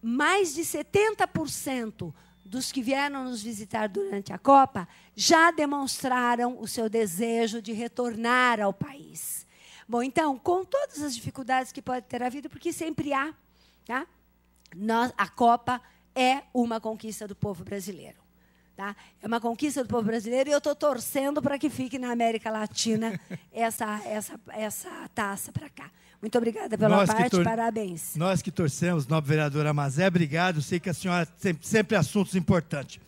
mais de 70% dos que vieram nos visitar durante a Copa já demonstraram o seu desejo de retornar ao país. Bom, então, com todas as dificuldades que pode ter havido, porque sempre há, tá? Nós, a Copa é uma conquista do povo brasileiro. Tá? É uma conquista do povo brasileiro e eu estou torcendo para que fique na América Latina essa, essa, essa taça para cá. Muito obrigada pela nós parte, parabéns. Nós que torcemos, nobre vereadora Mazé, obrigado. Sei que a senhora tem sempre assuntos importantes.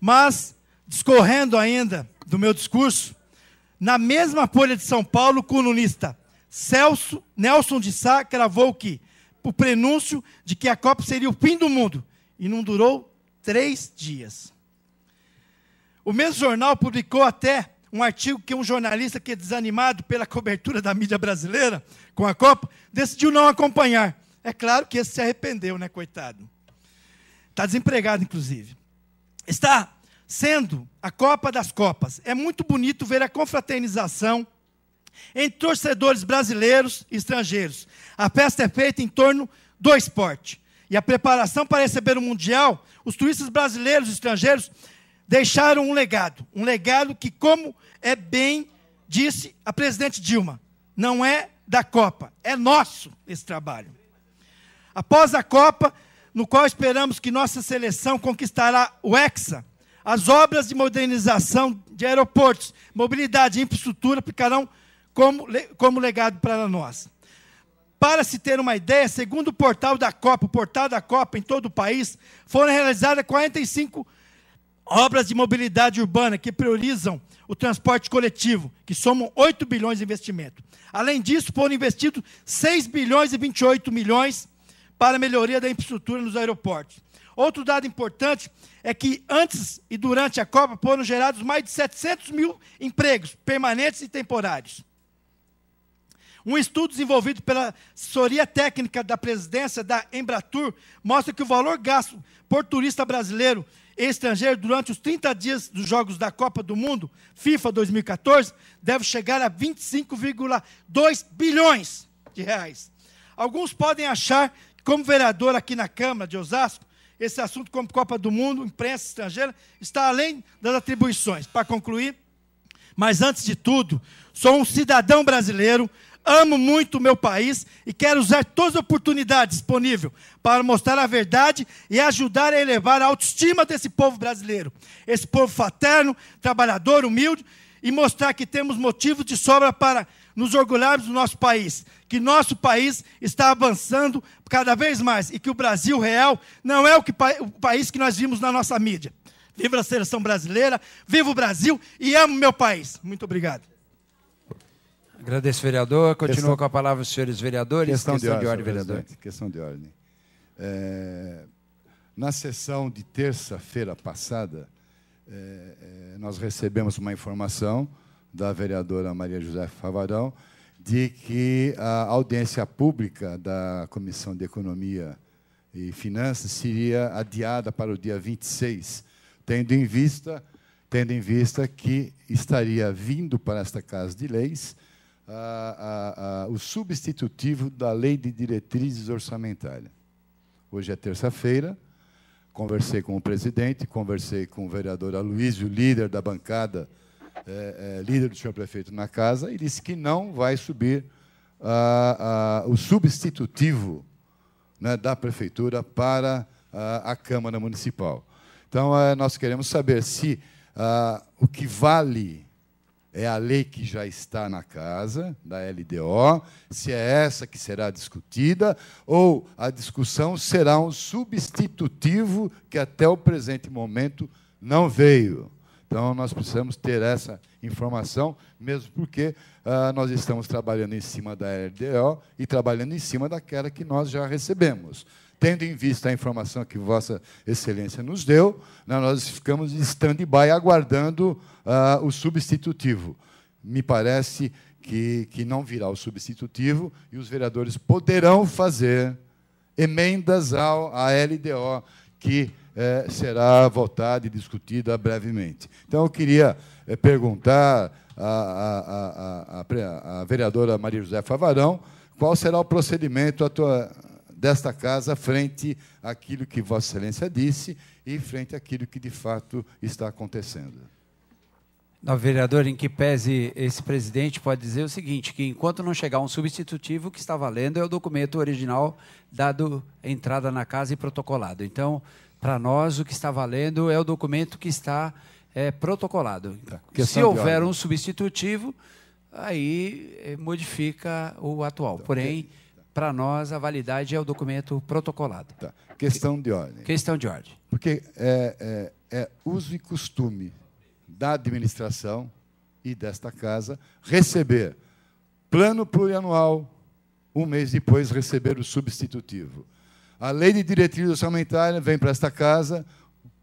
Mas, discorrendo ainda do meu discurso, na mesma Folha de São Paulo, o colunista Celso Nelson de Sá cravou que o prenúncio de que a Copa seria o fim do mundo. E não durou três dias. O mesmo jornal publicou até um artigo que um jornalista que é desanimado pela cobertura da mídia brasileira com a Copa decidiu não acompanhar. É claro que esse se arrependeu, né, coitado? Está desempregado, inclusive. Está sendo a Copa das Copas. É muito bonito ver a confraternização entre torcedores brasileiros e estrangeiros. A festa é feita em torno do esporte. E a preparação para receber o Mundial, os turistas brasileiros e estrangeiros deixaram um legado, um legado que, como é bem disse a presidente Dilma, não é da Copa, é nosso esse trabalho. Após a Copa, no qual esperamos que nossa seleção conquistará o Hexa, as obras de modernização de aeroportos, mobilidade e infraestrutura ficarão como, como legado para nós. Para se ter uma ideia, segundo o portal da Copa, o portal da Copa em todo o país, foram realizadas 45 obras de mobilidade urbana que priorizam o transporte coletivo, que somam 8 bilhões de investimento. Além disso, foram investidos 6 bilhões e 28 milhões para a melhoria da infraestrutura nos aeroportos. Outro dado importante é que antes e durante a Copa foram gerados mais de 700 mil empregos permanentes e temporários. Um estudo desenvolvido pela assessoria técnica da presidência da Embratur mostra que o valor gasto por turista brasileiro estrangeiro durante os 30 dias dos Jogos da Copa do Mundo, FIFA 2014, deve chegar a 25,2 bilhões de reais. Alguns podem achar que, como vereador aqui na Câmara de Osasco, esse assunto como Copa do Mundo, imprensa estrangeira, está além das atribuições. Para concluir, mas antes de tudo, sou um cidadão brasileiro amo muito o meu país e quero usar todas as oportunidades disponíveis para mostrar a verdade e ajudar a elevar a autoestima desse povo brasileiro. Esse povo fraterno, trabalhador, humilde e mostrar que temos motivos de sobra para nos orgulharmos do nosso país, que nosso país está avançando cada vez mais e que o Brasil real não é o, que, o país que nós vimos na nossa mídia. Viva a seleção brasileira, viva o Brasil e amo meu país. Muito obrigado. Agradeço, vereador. Continua questão... com a palavra os senhores vereadores. Questão, questão de, ordem, vereador. Questão de ordem. É, na sessão de terça-feira passada, é, é, nós recebemos uma informação da vereadora Maria José Favarão de que a audiência pública da Comissão de Economia e Finanças seria adiada para o dia 26, tendo em vista, tendo em vista que estaria vindo para esta Casa de Leis a, a, o substitutivo da lei de diretrizes orçamentárias. Hoje é terça-feira, conversei com o presidente, conversei com o vereador Aloysio, líder da bancada, é, é, líder do senhor prefeito na casa, e disse que não vai subir a, o substitutivo né, da prefeitura para a Câmara Municipal. Então, é, nós queremos saber se o que vale é a lei que já está na casa, da LDO, se é essa que será discutida, ou a discussão será um substitutivo que até o presente momento não veio. Então, nós precisamos ter essa informação, mesmo porque ah, nós estamos trabalhando em cima da LDO e trabalhando em cima daquela que nós já recebemos tendo em vista a informação que Vossa Excelência nos deu, né, nós ficamos em stand-by aguardando uh, o substitutivo. Me parece que, que não virá o substitutivo e os vereadores poderão fazer emendas ao, à LDO que eh, será votada e discutida brevemente. Então, eu queria eh, perguntar à, à, à, à, vereadora Maria José Favarão qual será o procedimento atual desta casa frente àquilo que Vossa Excelência disse e frente àquilo que de fato está acontecendo. Não, vereador, em que pese esse presidente pode dizer o seguinte, que enquanto não chegar um substitutivo, o que está valendo é o documento original dado entrada na casa e protocolado. Então, para nós, o que está valendo é o documento que está é, protocolado. Tá. Se houver um substitutivo, aí eh, modifica o atual. Então, Porém, para nós, a validade é o documento protocolado. Tá. Questão de ordem. Questão de ordem. Porque é, é, é, uso e costume da administração e desta casa receber plano plurianual, um mês depois receber o substitutivo. A lei de diretriz orçamentária vem para esta casa,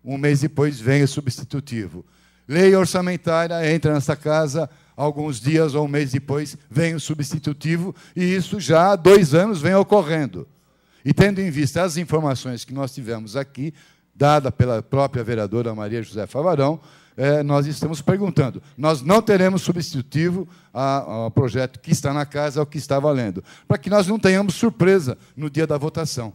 um mês depois vem o substitutivo. Lei orçamentária entra nesta casa alguns dias ou um mês depois, vem o substitutivo, e isso já há dois anos vem ocorrendo. E tendo em vista as informações que nós tivemos aqui, dada pela própria vereadora Maria José Favarão, é, nós estamos perguntando. Nós não teremos substitutivo ao projeto que está na casa, ao que está valendo, para que nós não tenhamos surpresa no dia da votação.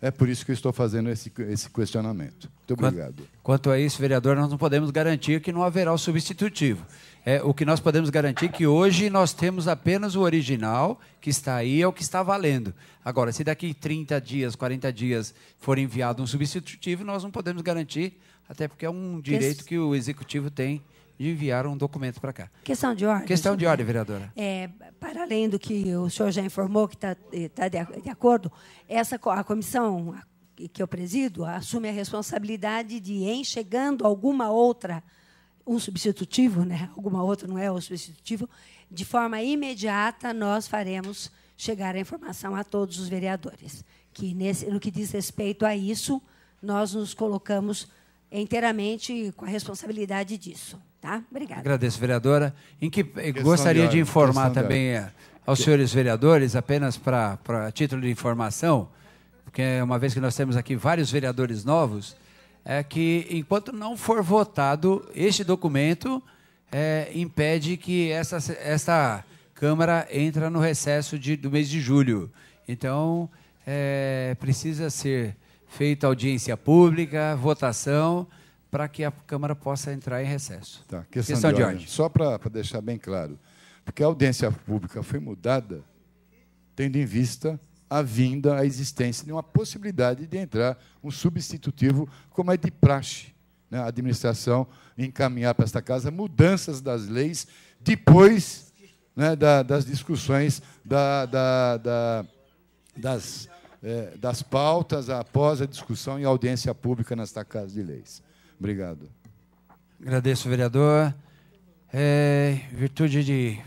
É por isso que eu estou fazendo esse, esse questionamento. Muito obrigado. Quanto, quanto a isso, vereador, nós não podemos garantir que não haverá o substitutivo. É, o que nós podemos garantir é que hoje nós temos apenas o original, que está aí, é o que está valendo. Agora, se daqui 30 dias, 40 dias for enviado um substitutivo, nós não podemos garantir, até porque é um direito que o executivo tem de enviar um documento para cá. Questão de ordem. Questão de ordem, vereadora. É, para além do que o senhor já informou, que está tá, eh, tá de, acordo, essa, a comissão que eu presido assume a responsabilidade de, em chegando alguma outra um substitutivo, né? alguma outra não é o substitutivo, de forma imediata nós faremos chegar a informação a todos os vereadores. Que nesse, no que diz respeito a isso, nós nos colocamos inteiramente com a responsabilidade disso. Tá? Obrigada. Agradeço, vereadora. Em que gostaria de, de informar também de eh, aos senhores vereadores, apenas para título de informação, porque é uma vez que nós temos aqui vários vereadores novos, é que, enquanto não for votado este documento, é, impede que essa, essa Câmara entre no recesso de, do mês de julho. Então, é, precisa ser feita audiência pública, votação, para que a Câmara possa entrar em recesso. Tá, questão, questão de, de ordem. ordem. Só para deixar bem claro, porque a audiência pública foi mudada tendo em vista a vinda, a existência de uma possibilidade de entrar um substitutivo, como é de praxe né, a administração encaminhar para esta casa mudanças das leis depois né, da, das discussões da, da, das, é, das pautas após a discussão e audiência pública nesta casa de leis. Obrigado. Agradeço, vereador. É, virtude de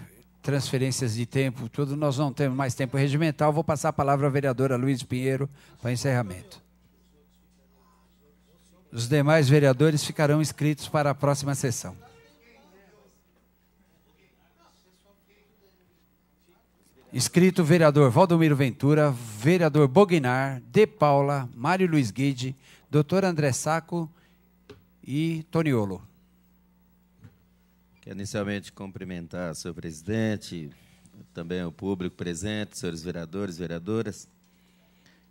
transferências de tempo, tudo, nós não temos mais tempo regimental. Vou passar a palavra à vereadora Luiz Pinheiro para encerramento. Os demais vereadores ficarão inscritos para a próxima sessão. Inscrito vereador Valdomiro Ventura, vereador Boguinar, De Paula, Mário Luiz Guide, doutor André Saco e Toniolo. Quero inicialmente cumprimentar o senhor presidente, também o público presente, senhores vereadores, vereadoras.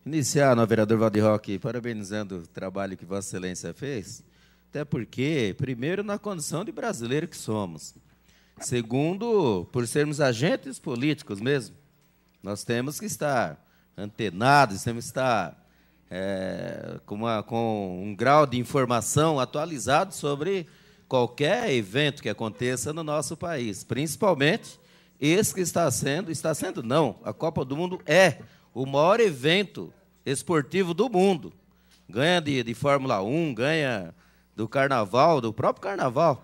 Iniciar, no vereador Valdir Roque, parabenizando o trabalho que Vossa Excelência fez, até porque, primeiro, na condição de brasileiro que somos. Segundo, por sermos agentes políticos mesmo, nós temos que estar antenados, temos que estar é, com, uma, com um grau de informação atualizado sobre qualquer evento que aconteça no nosso país, principalmente esse que está sendo, está sendo não, a Copa do Mundo é o maior evento esportivo do mundo. Ganha de, de Fórmula 1, ganha do carnaval, do próprio carnaval.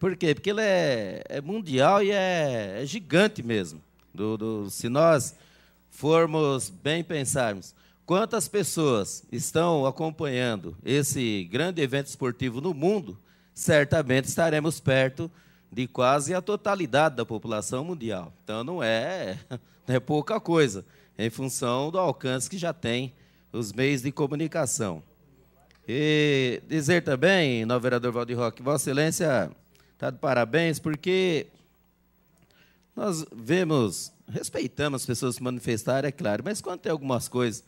Por quê? Porque ele é, é mundial e é, é gigante mesmo. Do, do, se nós formos bem pensarmos, quantas pessoas estão acompanhando esse grande evento esportivo no mundo certamente estaremos perto de quase a totalidade da população mundial. Então não é, não é pouca coisa, em função do alcance que já tem os meios de comunicação. E dizer também, novo vereador Valdir Roque, Vossa Excelência está de parabéns, porque nós vemos, respeitamos as pessoas se manifestarem, é claro, mas quando tem algumas coisas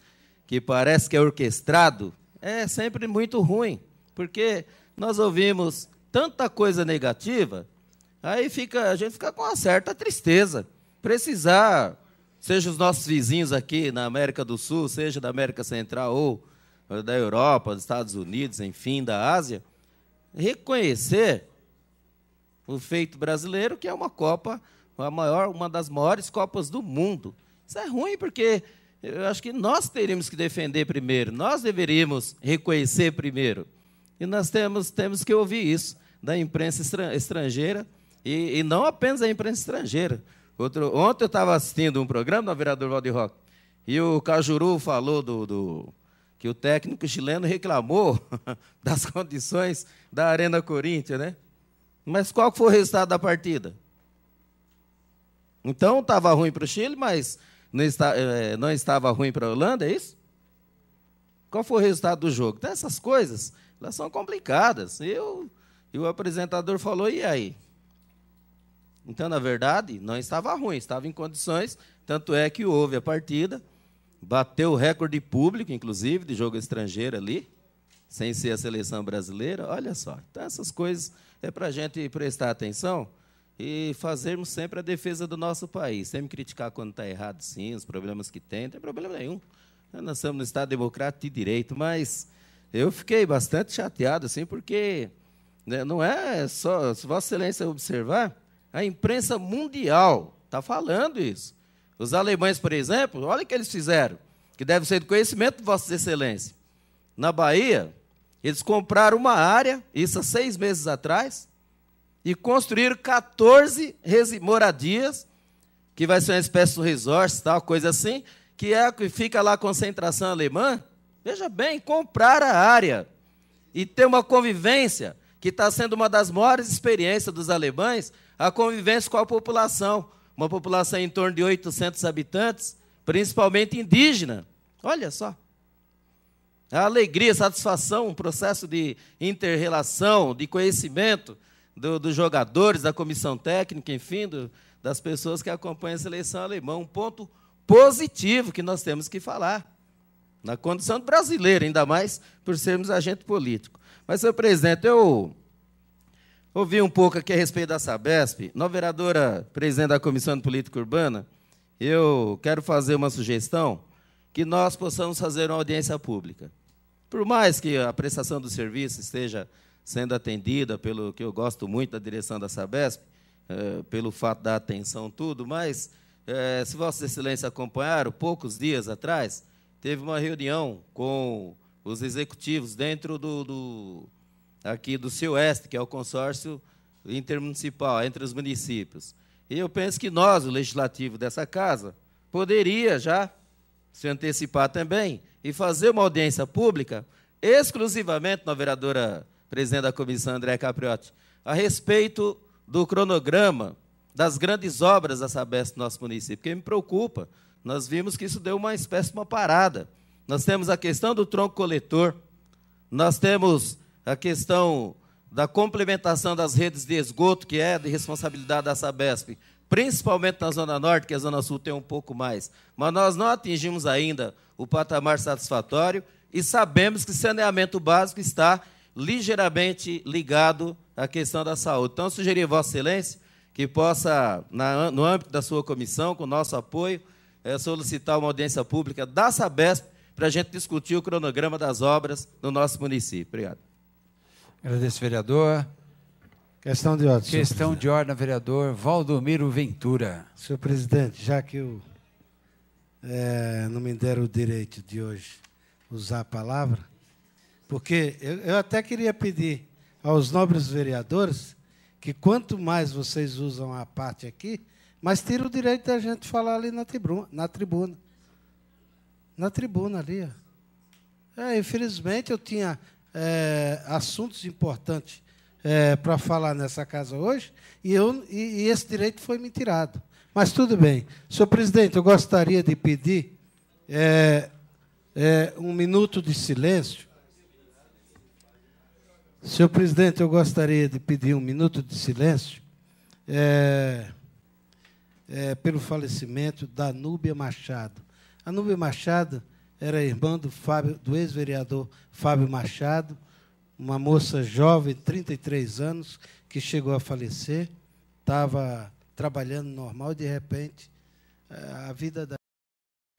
que parece que é orquestrado, é sempre muito ruim, porque nós ouvimos tanta coisa negativa, aí fica, a gente fica com uma certa tristeza. Precisar, seja os nossos vizinhos aqui na América do Sul, seja da América Central ou da Europa, dos Estados Unidos, enfim, da Ásia, reconhecer o feito brasileiro, que é uma Copa, a maior, uma das maiores Copas do mundo. Isso é ruim porque eu acho que nós teríamos que defender primeiro, nós deveríamos reconhecer primeiro. E nós temos, temos que ouvir isso da imprensa estrangeira, e, e não apenas da imprensa estrangeira. Outro, ontem eu estava assistindo um programa do vereador Valdir Roque, e o Cajuru falou do, do que o técnico chileno reclamou das condições da Arena Corinthians, né? Mas qual foi o resultado da partida? Então estava ruim para o Chile, mas não, está, eh, eh, não estava ruim para a Holanda, é isso? Qual foi o resultado do jogo? Então, essas coisas elas são complicadas. Eu, e o apresentador falou: e aí? Então, na verdade, não estava ruim, estava em condições. Tanto é que houve a partida, bateu o recorde público, inclusive, de jogo estrangeiro ali, sem ser a seleção brasileira. Olha só. Então, essas coisas é para a gente prestar atenção e fazermos sempre a defesa do nosso país. Sempre criticar quando está errado, sim, os problemas que tem, não tem problema nenhum. Nós somos um Estado Democrático de Direito, mas eu fiquei bastante chateado, assim, porque né, não é só, se Vossa Excelência observar, a imprensa mundial está falando isso. Os alemães, por exemplo, olha o que eles fizeram, que deve ser do conhecimento de Vossa Excelência. Na Bahia, eles compraram uma área, isso há seis meses atrás, e construíram 14 moradias, que vai ser uma espécie de resort, tal, coisa assim, que é que fica lá a concentração alemã, Veja bem, comprar a área e ter uma convivência que está sendo uma das maiores experiências dos alemães, a convivência com a população, uma população em torno de 800 habitantes, principalmente indígena. Olha só. A alegria, a satisfação, um processo de interrelação, de conhecimento do, dos jogadores, da comissão técnica, enfim, do, das pessoas que acompanham a seleção alemã. Um ponto positivo que nós temos que falar. Na condição brasileira, ainda mais por sermos agente político. Mas, senhor presidente, eu ouvi um pouco aqui a respeito da Sabesp. Nova vereadora, presidente da Comissão de Política Urbana, eu quero fazer uma sugestão que nós possamos fazer uma audiência pública. Por mais que a prestação do serviço esteja sendo atendida, pelo que eu gosto muito da direção da Sabesp, eh, pelo fato da atenção tudo, mas, eh, se Vossa Excelência acompanhar, poucos dias atrás, teve uma reunião com os executivos dentro do, do aqui do CIOeste, que é o consórcio intermunicipal entre os municípios. E eu penso que nós, o legislativo dessa casa, poderia já se antecipar também e fazer uma audiência pública exclusivamente na vereadora presidente da comissão André Capriotti a respeito do cronograma das grandes obras da Sabesp do nosso município, que me preocupa. Nós vimos que isso deu uma espécie de uma parada. Nós temos a questão do tronco coletor, nós temos a questão da complementação das redes de esgoto, que é de responsabilidade da Sabesp, principalmente na Zona Norte, que a Zona Sul tem um pouco mais. Mas nós não atingimos ainda o patamar satisfatório e sabemos que saneamento básico está ligeiramente ligado à questão da saúde. Então, eu sugeri Vossa Excelência que possa, na, no âmbito da sua comissão, com nosso apoio, é, solicitar uma audiência pública da Sabesp para a gente discutir o cronograma das obras no nosso município. Obrigado. Agradeço, vereador. Questão de ordem. Questão de ordem, vereador Valdomiro Ventura. Senhor presidente, já que eu é, não me deram o direito de hoje usar a palavra, porque eu, eu até queria pedir aos nobres vereadores que quanto mais vocês usam a parte aqui, mas tira o direito da gente falar ali na tribuna. Na tribuna, na tribuna ali. É, infelizmente, eu tinha é, assuntos importantes é, para falar nessa casa hoje e, eu, e, e esse direito foi me tirado. Mas tudo bem. Senhor presidente, eu gostaria de pedir é, é, um minuto de silêncio. Senhor presidente, eu gostaria de pedir um minuto de silêncio. É, é, pelo falecimento da Núbia Machado. A Núbia Machado era irmã do, do ex-vereador Fábio Machado, uma moça jovem, 33 anos, que chegou a falecer, estava trabalhando normal e, de repente, é, a vida da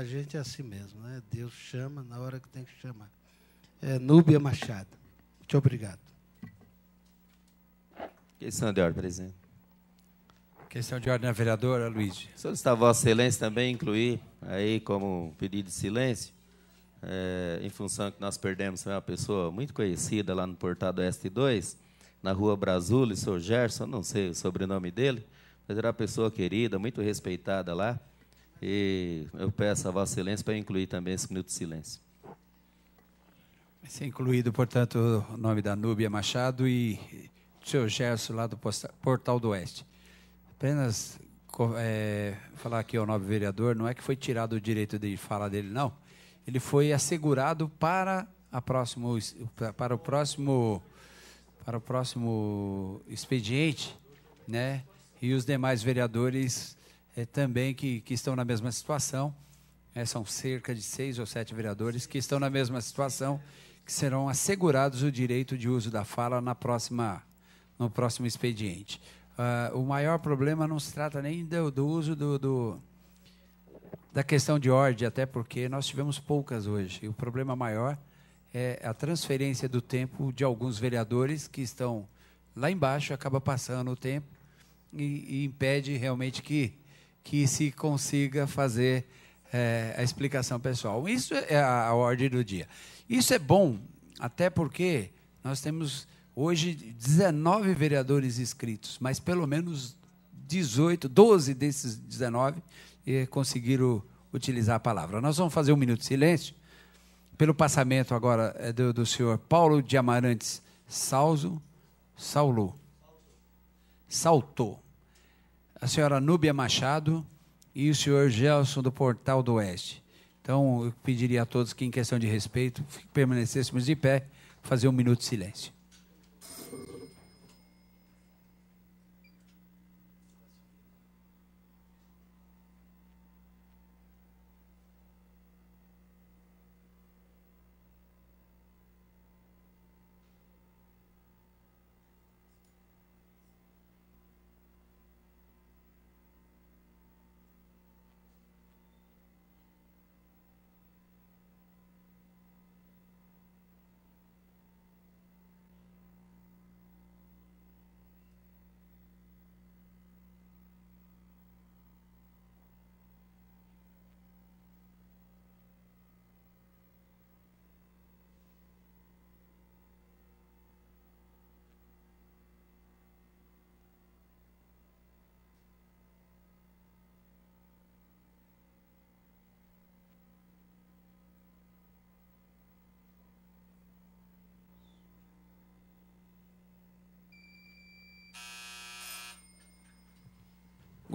gente é assim mesmo, né? Deus chama na hora que tem que chamar. É, Núbia Machado. Muito obrigado. Que senhor senhora, presidente. Questão de ordem à né, vereadora, Luiz. está Vossa Excelência também incluir aí como pedido de silêncio, é, em função que nós perdemos uma pessoa muito conhecida lá no Portado Oeste 2, na Rua Brasule, senhor Gerson, não sei o sobrenome dele, mas era uma pessoa querida, muito respeitada lá. E eu peço a Vossa Excelência para incluir também esse minuto de silêncio. Vai ser incluído, portanto, o nome da Núbia Machado e do seu Gerson lá do Portal do Oeste apenas é, falar aqui ao nobre vereador, não é que foi tirado o direito de fala dele, não. Ele foi assegurado para a próximo para o próximo para o próximo expediente, né? E os demais vereadores é, também que, que estão na mesma situação. É, são cerca de seis ou sete vereadores que estão na mesma situação, que serão assegurados o direito de uso da fala na próxima, no próximo expediente. Uh, o maior problema não se trata nem do, do uso do, do, da questão de ordem, até porque nós tivemos poucas hoje. E o problema maior é a transferência do tempo de alguns vereadores que estão lá embaixo, acaba passando o tempo e, e impede realmente que, que se consiga fazer é, a explicação pessoal. Isso é a, a ordem do dia. Isso é bom, até porque nós temos Hoje, 19 vereadores inscritos, mas pelo menos 18, 12 desses 19 eh, conseguiram utilizar a palavra. Nós vamos fazer um minuto de silêncio pelo passamento agora eh, do, do senhor Paulo de Amarantes Salzo, Saulo, Saltou. A senhora Núbia Machado e o senhor Gelson do Portal do Oeste. Então, eu pediria a todos que, em questão de respeito, permanecêssemos de pé, fazer um minuto de silêncio.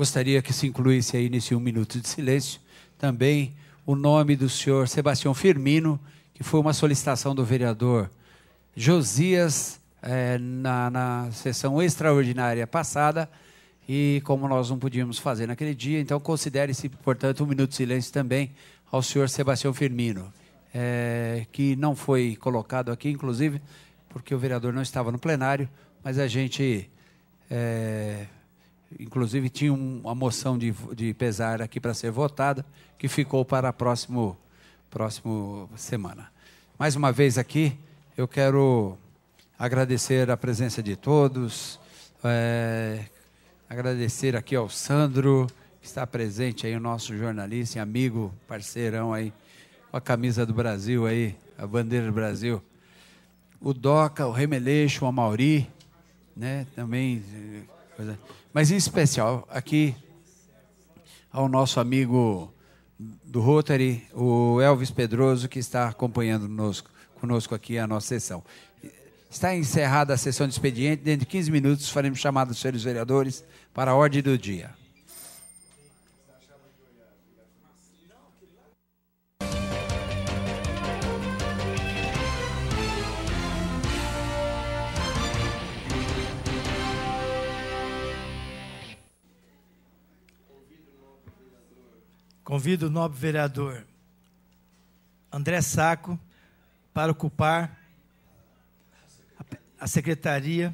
Gostaria que se incluísse aí nesse um minuto de silêncio também o nome do senhor Sebastião Firmino, que foi uma solicitação do vereador Josias é, na, na sessão extraordinária passada. E como nós não podíamos fazer naquele dia, então considere-se, portanto, um minuto de silêncio também ao senhor Sebastião Firmino, é, que não foi colocado aqui, inclusive, porque o vereador não estava no plenário, mas a gente é, Inclusive, tinha uma moção de, de pesar aqui para ser votada, que ficou para a próximo, próximo semana. Mais uma vez aqui, eu quero agradecer a presença de todos, é, agradecer aqui ao Sandro, que está presente aí, o nosso jornalista, amigo, parceirão aí, com a camisa do Brasil aí, a bandeira do Brasil. O Doca, o Remeleixo, o Amauri, né, também... Eh, coisa, mas em especial aqui ao nosso amigo do Rotary, o Elvis Pedroso, que está acompanhando conosco, conosco aqui a nossa sessão. Está encerrada a sessão de expediente. Dentro de 15 minutos faremos chamada dos senhores vereadores para a ordem do dia. Convido o nobre vereador André Saco para ocupar a secretaria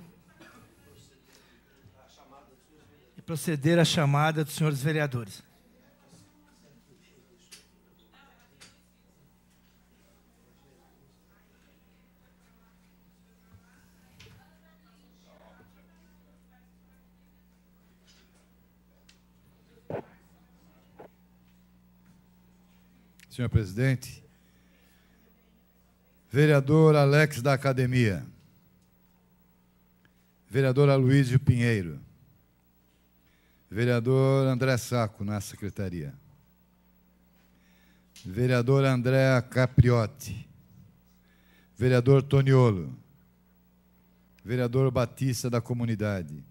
e proceder à chamada dos senhores vereadores. senhor presidente. Vereador Alex da Academia. Vereador Aloysio Pinheiro. Vereador André Saco, na secretaria. Vereador Andréa Capriotti. Vereador Toniolo. Vereador Batista da Comunidade.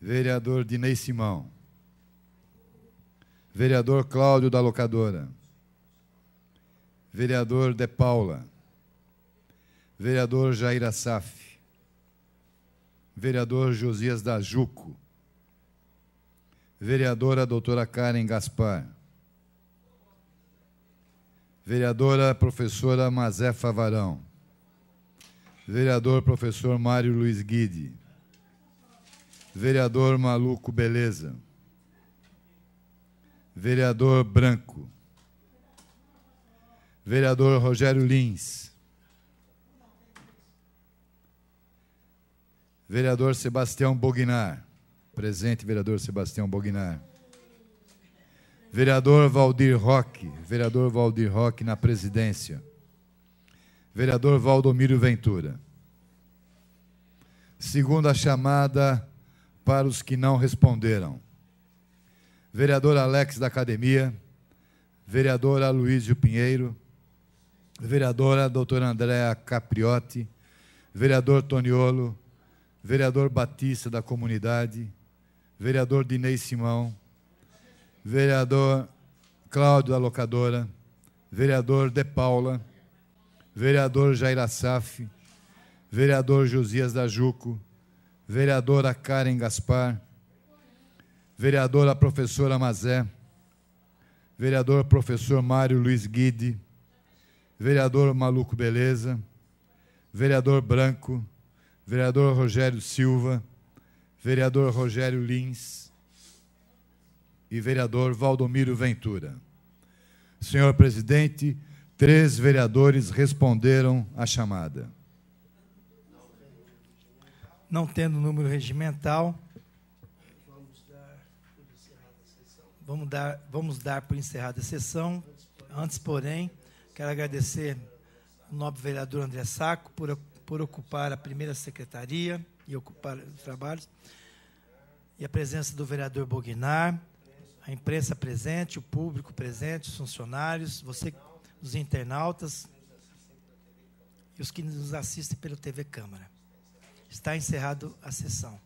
Vereador Dinei Simão. Vereador Cláudio da Locadora. Vereador De Paula. Vereador Jair Assaf. Vereador Josias da Juco. Vereadora doutora Karen Gaspar. Vereadora professora Mazé Favarão. Vereador professor Mário Luiz Guide. Vereador Maluco Beleza vereador Branco, vereador Rogério Lins, vereador Sebastião Bognar, presente vereador Sebastião Bognar, vereador Valdir Roque, vereador Valdir Roque na presidência, vereador Valdomiro Ventura. Segunda chamada para os que não responderam vereador Alex da Academia, vereadora Luísio Pinheiro, vereadora doutora Andréa Capriotti, vereador Toniolo, vereador Batista da Comunidade, vereador Dinei Simão, vereador Cláudio da Locadora, vereador De Paula, vereador Jair Assaf, vereador Josias da Juco, vereadora Karen Gaspar, vereadora professora Mazé, vereador professor Mário Luiz Guide, vereador Maluco Beleza, vereador Branco, vereador Rogério Silva, vereador Rogério Lins e vereador Valdomiro Ventura. Senhor presidente, três vereadores responderam à chamada. Não tendo número regimental, Vamos dar, vamos dar por encerrada a sessão. Antes, porém, quero agradecer o nobre vereador André Saco por, por ocupar a primeira secretaria e ocupar os trabalhos, e a presença do vereador Bognar, a imprensa presente, o público presente, os funcionários, você, os internautas e os que nos assistem pelo TV Câmara. Está encerrado a sessão.